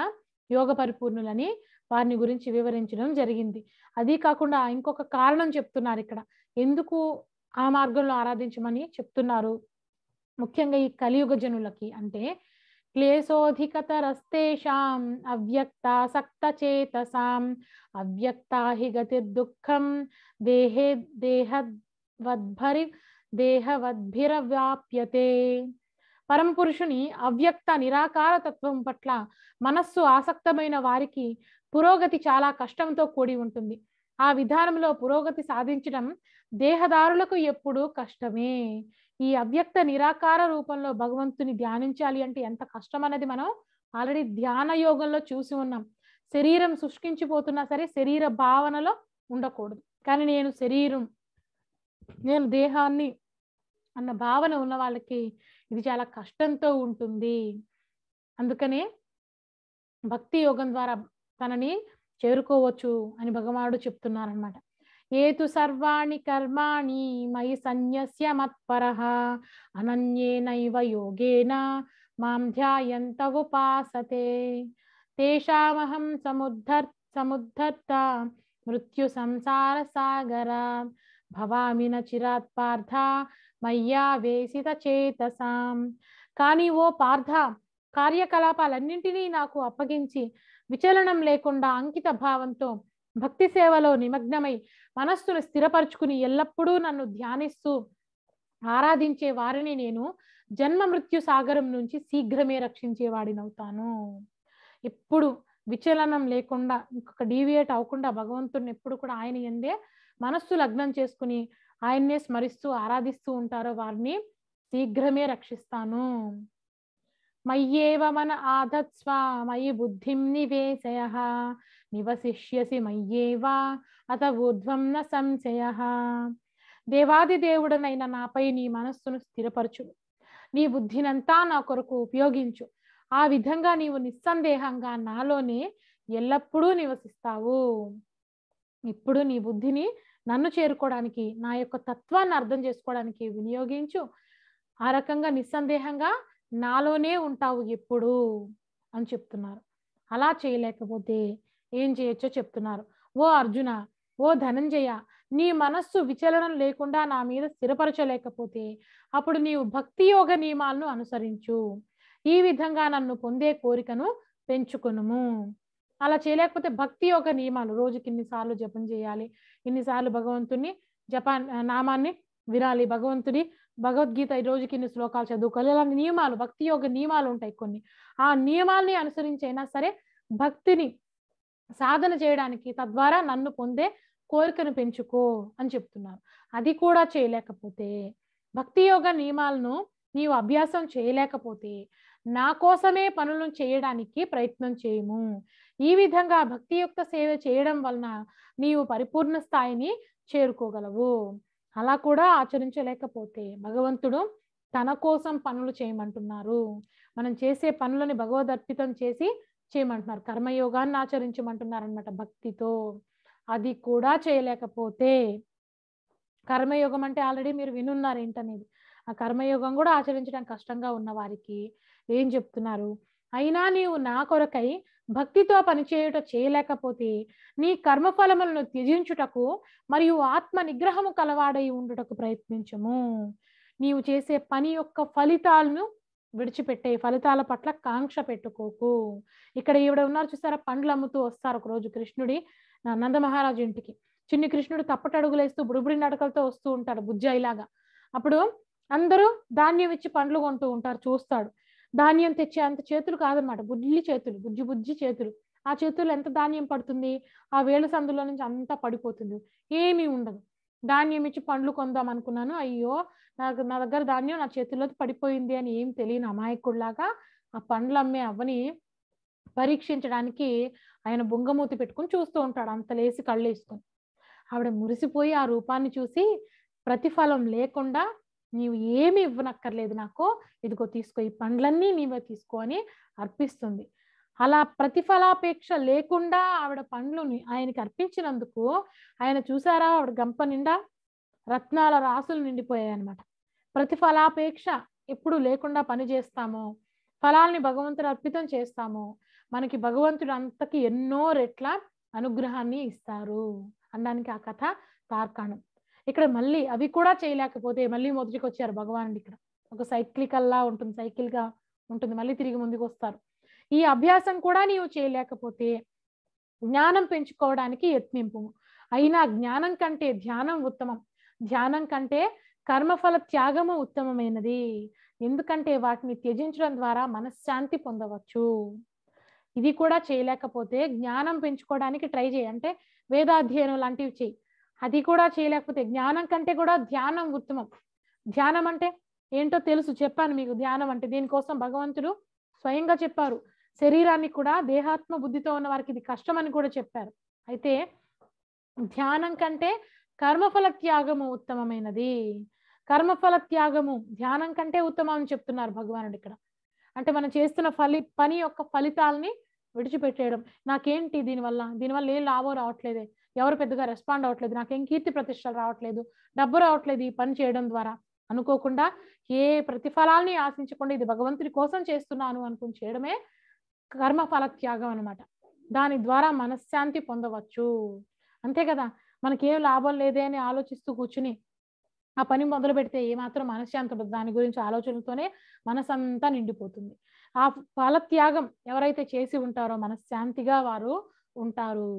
యోగ పరిపూర్ణులని వారిని గురించి వివరించడం జరిగింది అదీ కాకుండా ఇంకొక కారణం చెప్తున్నారు ఇక్కడ ఎందుకు ఆ మార్గంలో ఆరాధించమని చెప్తున్నారు ముఖ్యంగా ఈ కలియుగ జనులకి అంటే क्लेशोऽधिकतरस्तेषाम् अव्यक्तासक्तचेतसाम् अव्यक्ता हि गतिर्दुःखं దేహవద్భిర వ్యాప్యతే దేహవద్భిరవ్యాప్యతే పురుషుని అవ్యక్త నిరాకార తత్వం పట్ల మనస్సు ఆసక్తమైన వారికి పురోగతి చాలా కష్టంతో కూడి ఉంటుంది ఆ విధానంలో పురోగతి సాధించడం దేహదారులకు ఎప్పుడూ కష్టమే ఈ అవ్యక్త నిరాకార రూపంలో భగవంతుని ధ్యానించాలి అంటే ఎంత కష్టం అనేది మనం ఆల్రెడీ ధ్యాన యోగంలో చూసి ఉన్నాం శరీరం శుష్కించిపోతున్నా సరే శరీర భావనలో ఉండకూడదు కానీ నేను శరీరం నేను దేహాన్ని అన్న భావన ఉన్న వాళ్ళకి ఇది చాలా కష్టంతో ఉంటుంది అందుకనే భక్తి యోగం ద్వారా తనని చేరుకోవచ్చు అని భగవానుడు చెప్తున్నారనమాట ఏతు సర్వాణి కర్మాణి మయి సన్యస్య మత్పర అనన్యేనైవ యోగేన మాం ధ్యాయంతవుపాసతే తేషామహం సముద్ధర్ సముద్ధర్త మృత్యు సంసార సాగర భవామి చిరాత్ పార్థ వేసిత చేతసాం కానీ ఓ పార్థ కార్యకలాపాలన్నింటినీ నాకు అప్పగించి విచలనం లేకుండా అంకిత భావంతో భక్తి సేవలో నిమగ్నమై మనస్సును స్థిరపరచుకుని ఎల్లప్పుడూ నన్ను ధ్యానిస్తూ ఆరాధించే వారిని నేను జన్మ మృత్యు సాగరం నుంచి శీఘ్రమే రక్షించేవాడినవుతాను ఎప్పుడు విచలనం లేకుండా ఇంకొక డీవియేట్ అవ్వకుండా భగవంతుడిని ఎప్పుడు కూడా ఆయన ఎందే మనస్సు లగ్నం చేసుకుని ఆయన్నే స్మరిస్తూ ఆరాధిస్తూ ఉంటారో వారిని శీఘ్రమే రక్షిస్తాను మయ్యేవ మన ఆధత్స్వ మయి బుద్ధిం నివేశయ నివసిష్యసి మయ్యేవా అత ఊర్ధ్వం న సంశయ దేవుడనైన నాపై నీ మనస్సును స్థిరపరచు నీ బుద్ధినంతా నా కొరకు ఉపయోగించు ఆ విధంగా నీవు నిస్సందేహంగా నాలోనే ఎల్లప్పుడూ నివసిస్తావు ఇప్పుడు నీ బుద్ధిని నన్ను చేరుకోవడానికి నా యొక్క తత్వాన్ని అర్థం చేసుకోవడానికి వినియోగించు ఆ రకంగా నిస్సందేహంగా నాలోనే ఉంటావు ఎప్పుడు అని చెప్తున్నారు అలా చేయలేకపోతే ఏం చేయొచ్చో చెప్తున్నారు ఓ అర్జున ఓ ధనంజయ నీ మనస్సు విచలనం లేకుండా నా మీద స్థిరపరచలేకపోతే అప్పుడు నీవు భక్తి యోగ నియమాలను అనుసరించు ఈ విధంగా నన్ను పొందే కోరికను పెంచుకునుము అలా చేయలేకపోతే భక్తి యోగ నియమాలు రోజుకి ఇన్నిసార్లు జపం చేయాలి ఇన్నిసార్లు భగవంతుని జపాన్ నామాన్ని వినాలి భగవంతుడి భగవద్గీత ఈ రోజుకి ఇన్ని శ్లోకాలు చదువుకోవాలి ఇలాంటి నియమాలు భక్తి యోగ నియమాలు ఉంటాయి కొన్ని ఆ నియమాల్ని అనుసరించైనా సరే భక్తిని సాధన చేయడానికి తద్వారా నన్ను పొందే కోరికను పెంచుకో అని చెప్తున్నారు అది కూడా చేయలేకపోతే భక్తి యోగ నియమాలను నీవు అభ్యాసం చేయలేకపోతే నా కోసమే పనులను చేయడానికి ప్రయత్నం చేయము ఈ విధంగా భక్తియుక్త సేవ చేయడం వలన నీవు పరిపూర్ణ స్థాయిని చేరుకోగలవు అలా కూడా ఆచరించలేకపోతే భగవంతుడు తన కోసం పనులు చేయమంటున్నారు మనం చేసే పనులని అర్పితం చేసి చేయమంటున్నారు కర్మయోగాన్ని ఆచరించమంటున్నారు అనమాట భక్తితో అది కూడా చేయలేకపోతే కర్మయోగం అంటే ఆల్రెడీ మీరు వినున్నారు ఏంటనేది ఆ కర్మయోగం కూడా ఆచరించడం కష్టంగా ఉన్న వారికి ఏం చెప్తున్నారు అయినా నీవు నా కొరకై భక్తితో పనిచేయుట చేయలేకపోతే నీ కర్మఫలములను త్యజించుటకు మరియు ఆత్మ నిగ్రహము కలవాడై ఉండుటకు ప్రయత్నించము నీవు చేసే పని యొక్క ఫలితాలను విడిచిపెట్టే ఫలితాల పట్ల కాంక్ష పెట్టుకోకు ఇక్కడ ఈవిడ ఉన్నారు చూసారా పండ్లు అమ్ముతూ వస్తారు ఒక రోజు కృష్ణుడి నందమహారాజు ఇంటికి చిన్ని కృష్ణుడు తప్పటడుగులేస్తూ బుడిబుడి నడకలతో వస్తూ ఉంటాడు బుజ్జాయిలాగా అప్పుడు అందరూ ధాన్యం ఇచ్చి పండ్లు కొంటూ ఉంటారు చూస్తాడు ధాన్యం తెచ్చే అంత చేతులు కాదనమాట బుజ్జి చేతులు బుజ్జి బుజ్జి చేతులు ఆ చేతుల్లో ఎంత ధాన్యం పడుతుంది ఆ వేలు సందులో నుంచి అంతా పడిపోతుంది ఏమీ ఉండదు ధాన్యం ఇచ్చి పండ్లు కొందాం అనుకున్నాను అయ్యో నాకు నా దగ్గర ధాన్యం నా చేతుల్లో పడిపోయింది అని ఏం తెలియని అమాయకుడిలాగా ఆ పండ్లు అమ్మే అవ్వని పరీక్షించడానికి ఆయన బుంగమూతి పెట్టుకుని చూస్తూ ఉంటాడు అంత లేసి కళ్ళు ఆవిడ మురిసిపోయి ఆ రూపాన్ని చూసి ప్రతిఫలం లేకుండా నీవు ఏమి ఇవ్వనక్కర్లేదు నాకు ఇదిగో తీసుకో ఈ పండ్లన్నీ నీవే తీసుకో అని అర్పిస్తుంది అలా ప్రతిఫలాపేక్ష లేకుండా ఆవిడ పండ్లు ఆయనకి అర్పించినందుకు ఆయన చూసారా ఆవిడ గంప నిండా రత్నాల రాసులు నిండిపోయాయి అనమాట ప్రతి ఫలాపేక్ష ఎప్పుడు లేకుండా పని చేస్తామో ఫలాల్ని భగవంతుడు అర్పితం చేస్తాము మనకి భగవంతుడు అంతకి ఎన్నో రెట్ల అనుగ్రహాన్ని ఇస్తారు అనడానికి ఆ కథ తార్కాణం ఇక్కడ మళ్ళీ అవి కూడా చేయలేకపోతే మళ్ళీ మొదటికి వచ్చారు భగవాను ఇక్కడ ఒక సైక్లికల్లా ఉంటుంది సైకిల్గా ఉంటుంది మళ్ళీ తిరిగి ముందుకు వస్తారు ఈ అభ్యాసం కూడా నీవు చేయలేకపోతే జ్ఞానం పెంచుకోవడానికి యత్నింపు అయినా జ్ఞానం కంటే ధ్యానం ఉత్తమం ధ్యానం కంటే కర్మఫల త్యాగము ఉత్తమమైనది ఎందుకంటే వాటిని త్యజించడం ద్వారా మనశ్శాంతి పొందవచ్చు ఇది కూడా చేయలేకపోతే జ్ఞానం పెంచుకోవడానికి ట్రై చేయి అంటే వేదాధ్యయనం లాంటివి చేయి అది కూడా చేయలేకపోతే జ్ఞానం కంటే కూడా ధ్యానం ఉత్తమం ధ్యానం అంటే ఏంటో తెలుసు చెప్పాను మీకు ధ్యానం అంటే దీనికోసం భగవంతుడు స్వయంగా చెప్పారు శరీరాన్ని కూడా దేహాత్మ బుద్ధితో ఉన్న వారికి ఇది కష్టం అని కూడా చెప్పారు అయితే ధ్యానం కంటే కర్మఫల త్యాగము ఉత్తమమైనది కర్మఫల త్యాగము ధ్యానం కంటే ఉత్తమం అని చెప్తున్నారు భగవానుడు ఇక్కడ అంటే మనం చేస్తున్న ఫలి పని యొక్క ఫలితాలని విడిచిపెట్టేయడం నాకేంటి దీనివల్ల దీనివల్ల ఏం లాభం రావట్లేదే ఎవరు పెద్దగా రెస్పాండ్ అవ్వట్లేదు నాకేం కీర్తి ప్రతిష్టలు రావట్లేదు డబ్బు రావట్లేదు ఈ పని చేయడం ద్వారా అనుకోకుండా ఏ ప్రతిఫలాల్ని ఆశించకుండా ఇది భగవంతుడి కోసం చేస్తున్నాను అనుకుని చేయడమే కర్మఫల త్యాగం అనమాట దాని ద్వారా మనశ్శాంతి పొందవచ్చు అంతే కదా మనకేం లాభం లేదే అని ఆలోచిస్తూ కూర్చుని ఆ పని మొదలు పెడితే ఏమాత్రం మనశ్శాంతి దాని గురించి ఆలోచనలతోనే మనసంతా నిండిపోతుంది ఆ త్యాగం ఎవరైతే చేసి ఉంటారో మనశ్శాంతిగా వారు ఉంటారు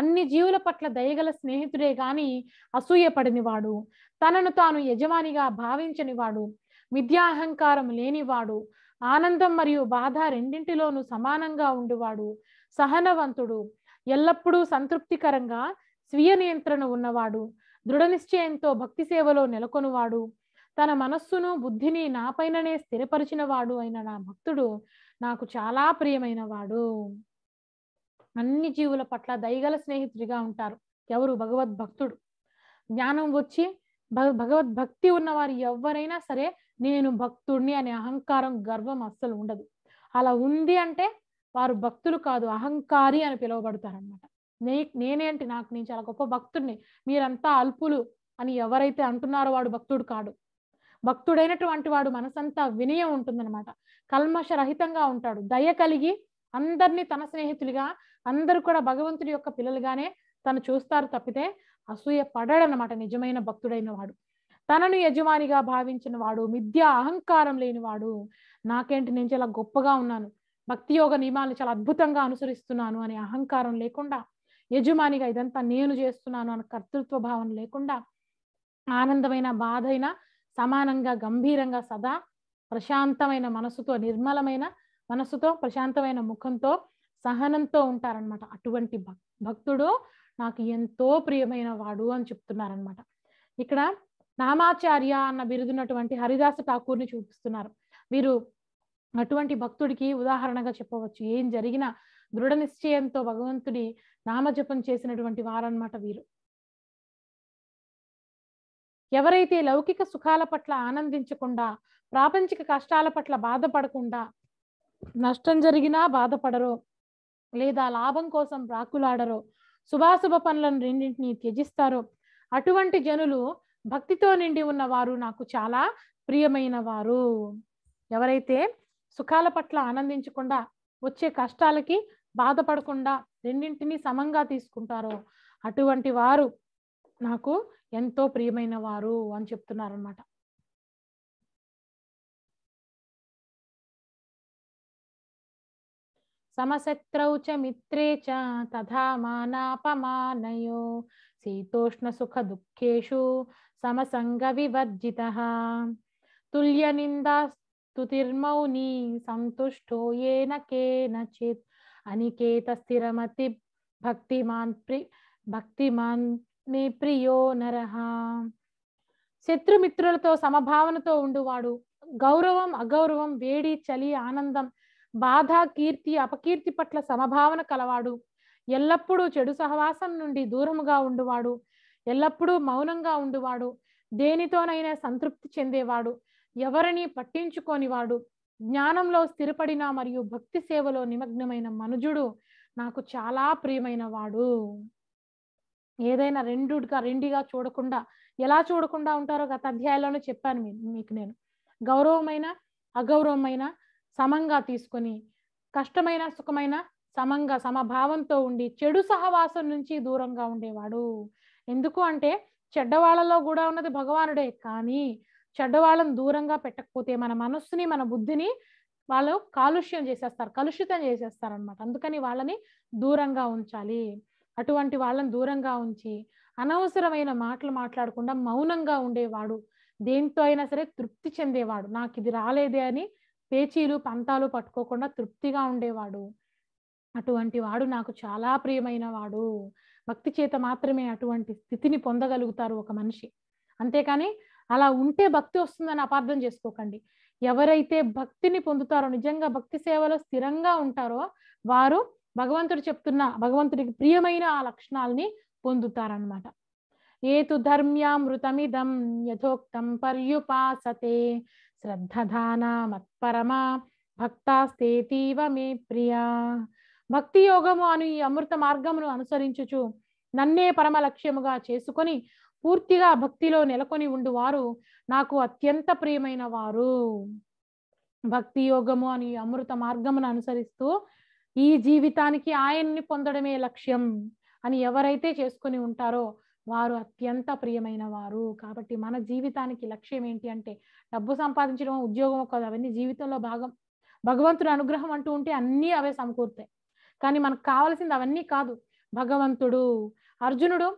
అన్ని జీవుల పట్ల దయగల స్నేహితుడే గాని వాడు తనను తాను యజమానిగా భావించనివాడు విద్యాహంకారం లేనివాడు ఆనందం మరియు బాధ రెండింటిలోనూ సమానంగా ఉండేవాడు సహనవంతుడు ఎల్లప్పుడూ సంతృప్తికరంగా స్వీయ నియంత్రణ ఉన్నవాడు దృఢ నిశ్చయంతో భక్తి సేవలో నెలకొనువాడు తన మనస్సును బుద్ధిని నాపైననే స్థిరపరిచినవాడు అయిన నా భక్తుడు నాకు చాలా ప్రియమైన వాడు అన్ని జీవుల పట్ల దయగల స్నేహితుడిగా ఉంటారు ఎవరు భగవద్భక్తుడు జ్ఞానం వచ్చి భగవద్భక్తి ఉన్నవారు ఎవరైనా సరే నేను భక్తుడిని అనే అహంకారం గర్వం అస్సలు ఉండదు అలా ఉంది అంటే వారు భక్తులు కాదు అహంకారి అని పిలువబడతారనమాట నే నేనేంటి నాకు నేను చాలా గొప్ప భక్తుడిని మీరంతా అల్పులు అని ఎవరైతే అంటున్నారో వాడు భక్తుడు కాడు భక్తుడైనటువంటి వాడు మనసంతా వినయం ఉంటుందన్నమాట రహితంగా ఉంటాడు దయ కలిగి అందరినీ తన స్నేహితులుగా అందరు కూడా భగవంతుడి యొక్క పిల్లలుగానే తను చూస్తారు తప్పితే అసూయ పడడనమాట నిజమైన భక్తుడైన వాడు తనను యజమానిగా భావించిన వాడు మిథ్య అహంకారం లేని వాడు నాకేంటి నేను చాలా గొప్పగా ఉన్నాను భక్తి యోగ నియమాలను చాలా అద్భుతంగా అనుసరిస్తున్నాను అనే అహంకారం లేకుండా యజమానిగా ఇదంతా నేను చేస్తున్నాను అన్న కర్తృత్వ భావం లేకుండా ఆనందమైన బాధైన సమానంగా గంభీరంగా సదా ప్రశాంతమైన మనసుతో నిర్మలమైన మనసుతో ప్రశాంతమైన ముఖంతో సహనంతో ఉంటారనమాట అటువంటి భక్తుడు నాకు ఎంతో ప్రియమైన వాడు అని చెప్తున్నారనమాట ఇక్కడ నామాచార్య అన్న బిరుదున్నటువంటి హరిదాస ఠాకూర్ని చూపిస్తున్నారు వీరు అటువంటి భక్తుడికి ఉదాహరణగా చెప్పవచ్చు ఏం జరిగినా దృఢ నిశ్చయంతో భగవంతుడి నామజపం చేసినటువంటి వారన్నమాట వీరు ఎవరైతే లౌకిక సుఖాల పట్ల ఆనందించకుండా ప్రాపంచిక కష్టాల పట్ల బాధపడకుండా నష్టం జరిగినా బాధపడరో లేదా లాభం కోసం రాకులాడరో శుభాశుభ పనులను రెండింటినీ త్యజిస్తారో అటువంటి జనులు భక్తితో నిండి ఉన్న వారు నాకు చాలా ప్రియమైన వారు ఎవరైతే సుఖాల పట్ల ఆనందించకుండా వచ్చే కష్టాలకి బాధపడకుండా రెండింటినీ సమంగా తీసుకుంటారో అటువంటి వారు నాకు ఎంతో ప్రియమైన వారు అని చెప్తున్నారనమాట సమశత్రౌ చ మిత్రే చ తథా మానాపమానయో శీతోష్ణ సుఖ దుఃఖేషు సమసంగ వివర్జిత తుల్య నింద స్తుతిర్మౌని సంతుష్టో ఏన కేనచిత్ అనికేత స్థిరమతి భక్తిమాన్ ప్రి భక్తిమాన్ మే ప్రియో నరహ శత్రుమిత్రులతో సమభావనతో ఉండువాడు గౌరవం అగౌరవం వేడి చలి ఆనందం బాధ కీర్తి అపకీర్తి పట్ల సమభావన కలవాడు ఎల్లప్పుడూ చెడు సహవాసం నుండి దూరముగా ఉండువాడు ఎల్లప్పుడూ మౌనంగా ఉండువాడు దేనితోనైనా సంతృప్తి చెందేవాడు ఎవరిని పట్టించుకోనివాడు జ్ఞానంలో స్థిరపడిన మరియు భక్తి సేవలో నిమగ్నమైన మనుజుడు నాకు చాలా ప్రియమైన వాడు ఏదైనా రెండుగా రెండిగా చూడకుండా ఎలా చూడకుండా ఉంటారో గత అధ్యాయంలోనే చెప్పాను మీకు నేను గౌరవమైన అగౌరవమైన సమంగా తీసుకొని కష్టమైన సుఖమైన సమంగా సమభావంతో ఉండి చెడు సహవాసం నుంచి దూరంగా ఉండేవాడు ఎందుకు అంటే చెడ్డవాళ్ళలో కూడా ఉన్నది భగవానుడే కానీ చెడ్డవాళ్ళని దూరంగా పెట్టకపోతే మన మనస్సుని మన బుద్ధిని వాళ్ళు కాలుష్యం చేసేస్తారు కలుషితం చేసేస్తారు అనమాట అందుకని వాళ్ళని దూరంగా ఉంచాలి అటువంటి వాళ్ళని దూరంగా ఉంచి అనవసరమైన మాటలు మాట్లాడకుండా మౌనంగా ఉండేవాడు దేంతో అయినా సరే తృప్తి చెందేవాడు నాకు ఇది రాలేదే అని పేచీలు పంతాలు పట్టుకోకుండా తృప్తిగా ఉండేవాడు అటువంటి వాడు నాకు చాలా ప్రియమైన వాడు భక్తి చేత మాత్రమే అటువంటి స్థితిని పొందగలుగుతారు ఒక మనిషి అంతేకాని అలా ఉంటే భక్తి వస్తుందని అపార్థం చేసుకోకండి ఎవరైతే భక్తిని పొందుతారో నిజంగా భక్తి సేవలో స్థిరంగా ఉంటారో వారు భగవంతుడు చెప్తున్న భగవంతుడికి ప్రియమైన ఆ లక్షణాలని పొందుతారనమాట ఏతు ధర్మ్యామృతమిదం యథోక్తం పర్యుపాసతే మత్పరమ మత్పరమా భక్తాస్తేతీవ మే ప్రియా భక్తి యోగము అని ఈ అమృత మార్గమును అనుసరించుచు నన్నే పరమ లక్ష్యముగా చేసుకొని పూర్తిగా భక్తిలో నెలకొని ఉండువారు నాకు అత్యంత ప్రియమైన వారు భక్తి యోగము అని అమృత మార్గమును అనుసరిస్తూ ఈ జీవితానికి ఆయన్ని పొందడమే లక్ష్యం అని ఎవరైతే చేసుకుని ఉంటారో వారు అత్యంత ప్రియమైన వారు కాబట్టి మన జీవితానికి లక్ష్యం ఏంటి అంటే డబ్బు సంపాదించడం ఉద్యోగం కాదు అవన్నీ జీవితంలో భాగం భగవంతుడు అనుగ్రహం అంటూ ఉంటే అన్నీ అవే సమకూరుతాయి కానీ మనకు కావాల్సింది అవన్నీ కాదు భగవంతుడు అర్జునుడు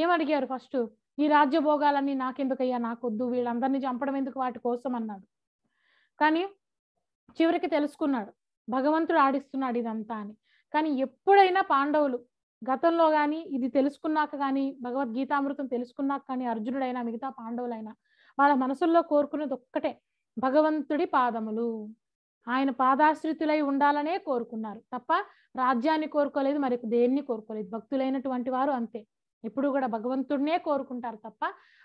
ఏమడిగారు ఫస్ట్ ఈ రాజ్యభోగాలన్నీ నాకెందుకయ్యా నాకొద్దు వీళ్ళందరినీ చంపడం ఎందుకు వాటి కోసం అన్నాడు కానీ చివరికి తెలుసుకున్నాడు భగవంతుడు ఆడిస్తున్నాడు ఇదంతా అని కానీ ఎప్పుడైనా పాండవులు గతంలో కానీ ఇది తెలుసుకున్నాక కానీ భగవద్గీతామృతం తెలుసుకున్నాక కానీ అర్జునుడైనా మిగతా పాండవులైనా వాళ్ళ మనసుల్లో కోరుకున్నది ఒక్కటే భగవంతుడి పాదములు ఆయన పాదాశ్రితులై ఉండాలనే కోరుకున్నారు తప్ప రాజ్యాన్ని కోరుకోలేదు మరి దేన్ని కోరుకోలేదు భక్తులైనటువంటి వారు అంతే ఎప్పుడు కూడా భగవంతుడినే కోరుకుంటారు తప్ప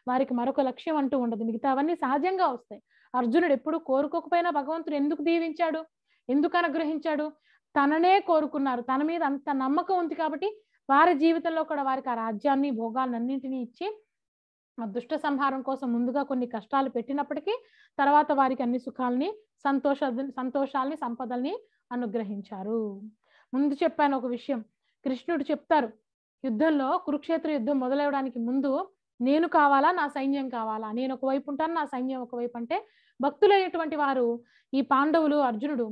వారికి మరొక లక్ష్యం అంటూ ఉండదు మిగతా అవన్నీ సహజంగా వస్తాయి అర్జునుడు ఎప్పుడు కోరుకోకపోయినా భగవంతుడు ఎందుకు దీవించాడు ఎందుకు అనుగ్రహించాడు తననే కోరుకున్నారు తన మీద అంత నమ్మకం ఉంది కాబట్టి వారి జీవితంలో కూడా వారికి ఆ రాజ్యాన్ని భోగాలన్నింటినీ ఇచ్చి ఆ దుష్ట సంహారం కోసం ముందుగా కొన్ని కష్టాలు పెట్టినప్పటికీ తర్వాత వారికి అన్ని సుఖాలని సంతోష సంతోషాలని సంపదల్ని అనుగ్రహించారు ముందు చెప్పాను ఒక విషయం కృష్ణుడు చెప్తారు యుద్ధంలో కురుక్షేత్ర యుద్ధం మొదలవడానికి ముందు నేను కావాలా నా సైన్యం కావాలా నేను ఒకవైపు ఉంటాను నా సైన్యం ఒకవైపు అంటే భక్తులైనటువంటి వారు ఈ పాండవులు అర్జునుడు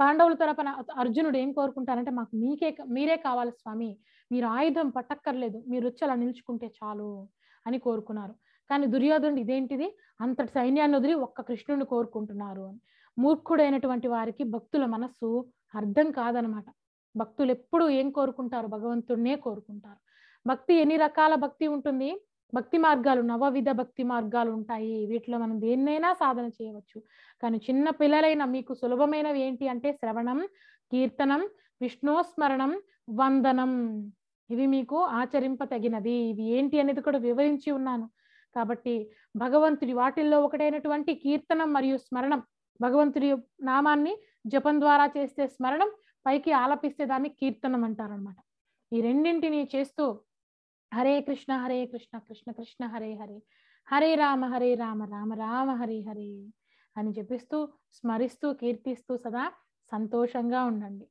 పాండవుల తరపున అర్జునుడు ఏం కోరుకుంటారంటే మాకు మీకే మీరే కావాలి స్వామి మీరు ఆయుధం పట్టక్కర్లేదు మీరు వచ్చి అలా నిలుచుకుంటే చాలు అని కోరుకున్నారు కానీ దుర్యోధనుడు ఇదేంటిది అంతటి సైన్యాన్ని వదిలి ఒక్క కృష్ణుడిని కోరుకుంటున్నారు అని మూర్ఖుడైనటువంటి వారికి భక్తుల మనస్సు అర్థం కాదనమాట భక్తులు ఎప్పుడు ఏం కోరుకుంటారు భగవంతుడినే కోరుకుంటారు భక్తి ఎన్ని రకాల భక్తి ఉంటుంది భక్తి మార్గాలు నవవిధ భక్తి మార్గాలు ఉంటాయి వీటిలో మనం దేన్నైనా సాధన చేయవచ్చు కానీ చిన్న పిల్లలైన మీకు సులభమైనవి ఏంటి అంటే శ్రవణం కీర్తనం విష్ణోస్మరణం వందనం ఇవి మీకు ఆచరింప తగినది ఇవి ఏంటి అనేది కూడా వివరించి ఉన్నాను కాబట్టి భగవంతుడి వాటిల్లో ఒకటైనటువంటి కీర్తనం మరియు స్మరణం భగవంతుడి నామాన్ని జపం ద్వారా చేస్తే స్మరణం పైకి ఆలపిస్తే దాన్ని కీర్తనం అంటారనమాట ఈ రెండింటిని చేస్తూ హరే కృష్ణ హరే కృష్ణ కృష్ణ కృష్ణ హరే హరే హరే రామ హరే రామ రామ రామ హరే హరే అని చెప్పిస్తూ స్మరిస్తూ కీర్తిస్తూ సదా సంతోషంగా ఉండండి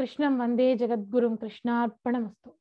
కృష్ణం వందే జగద్గురుం కృష్ణార్పణమస్తు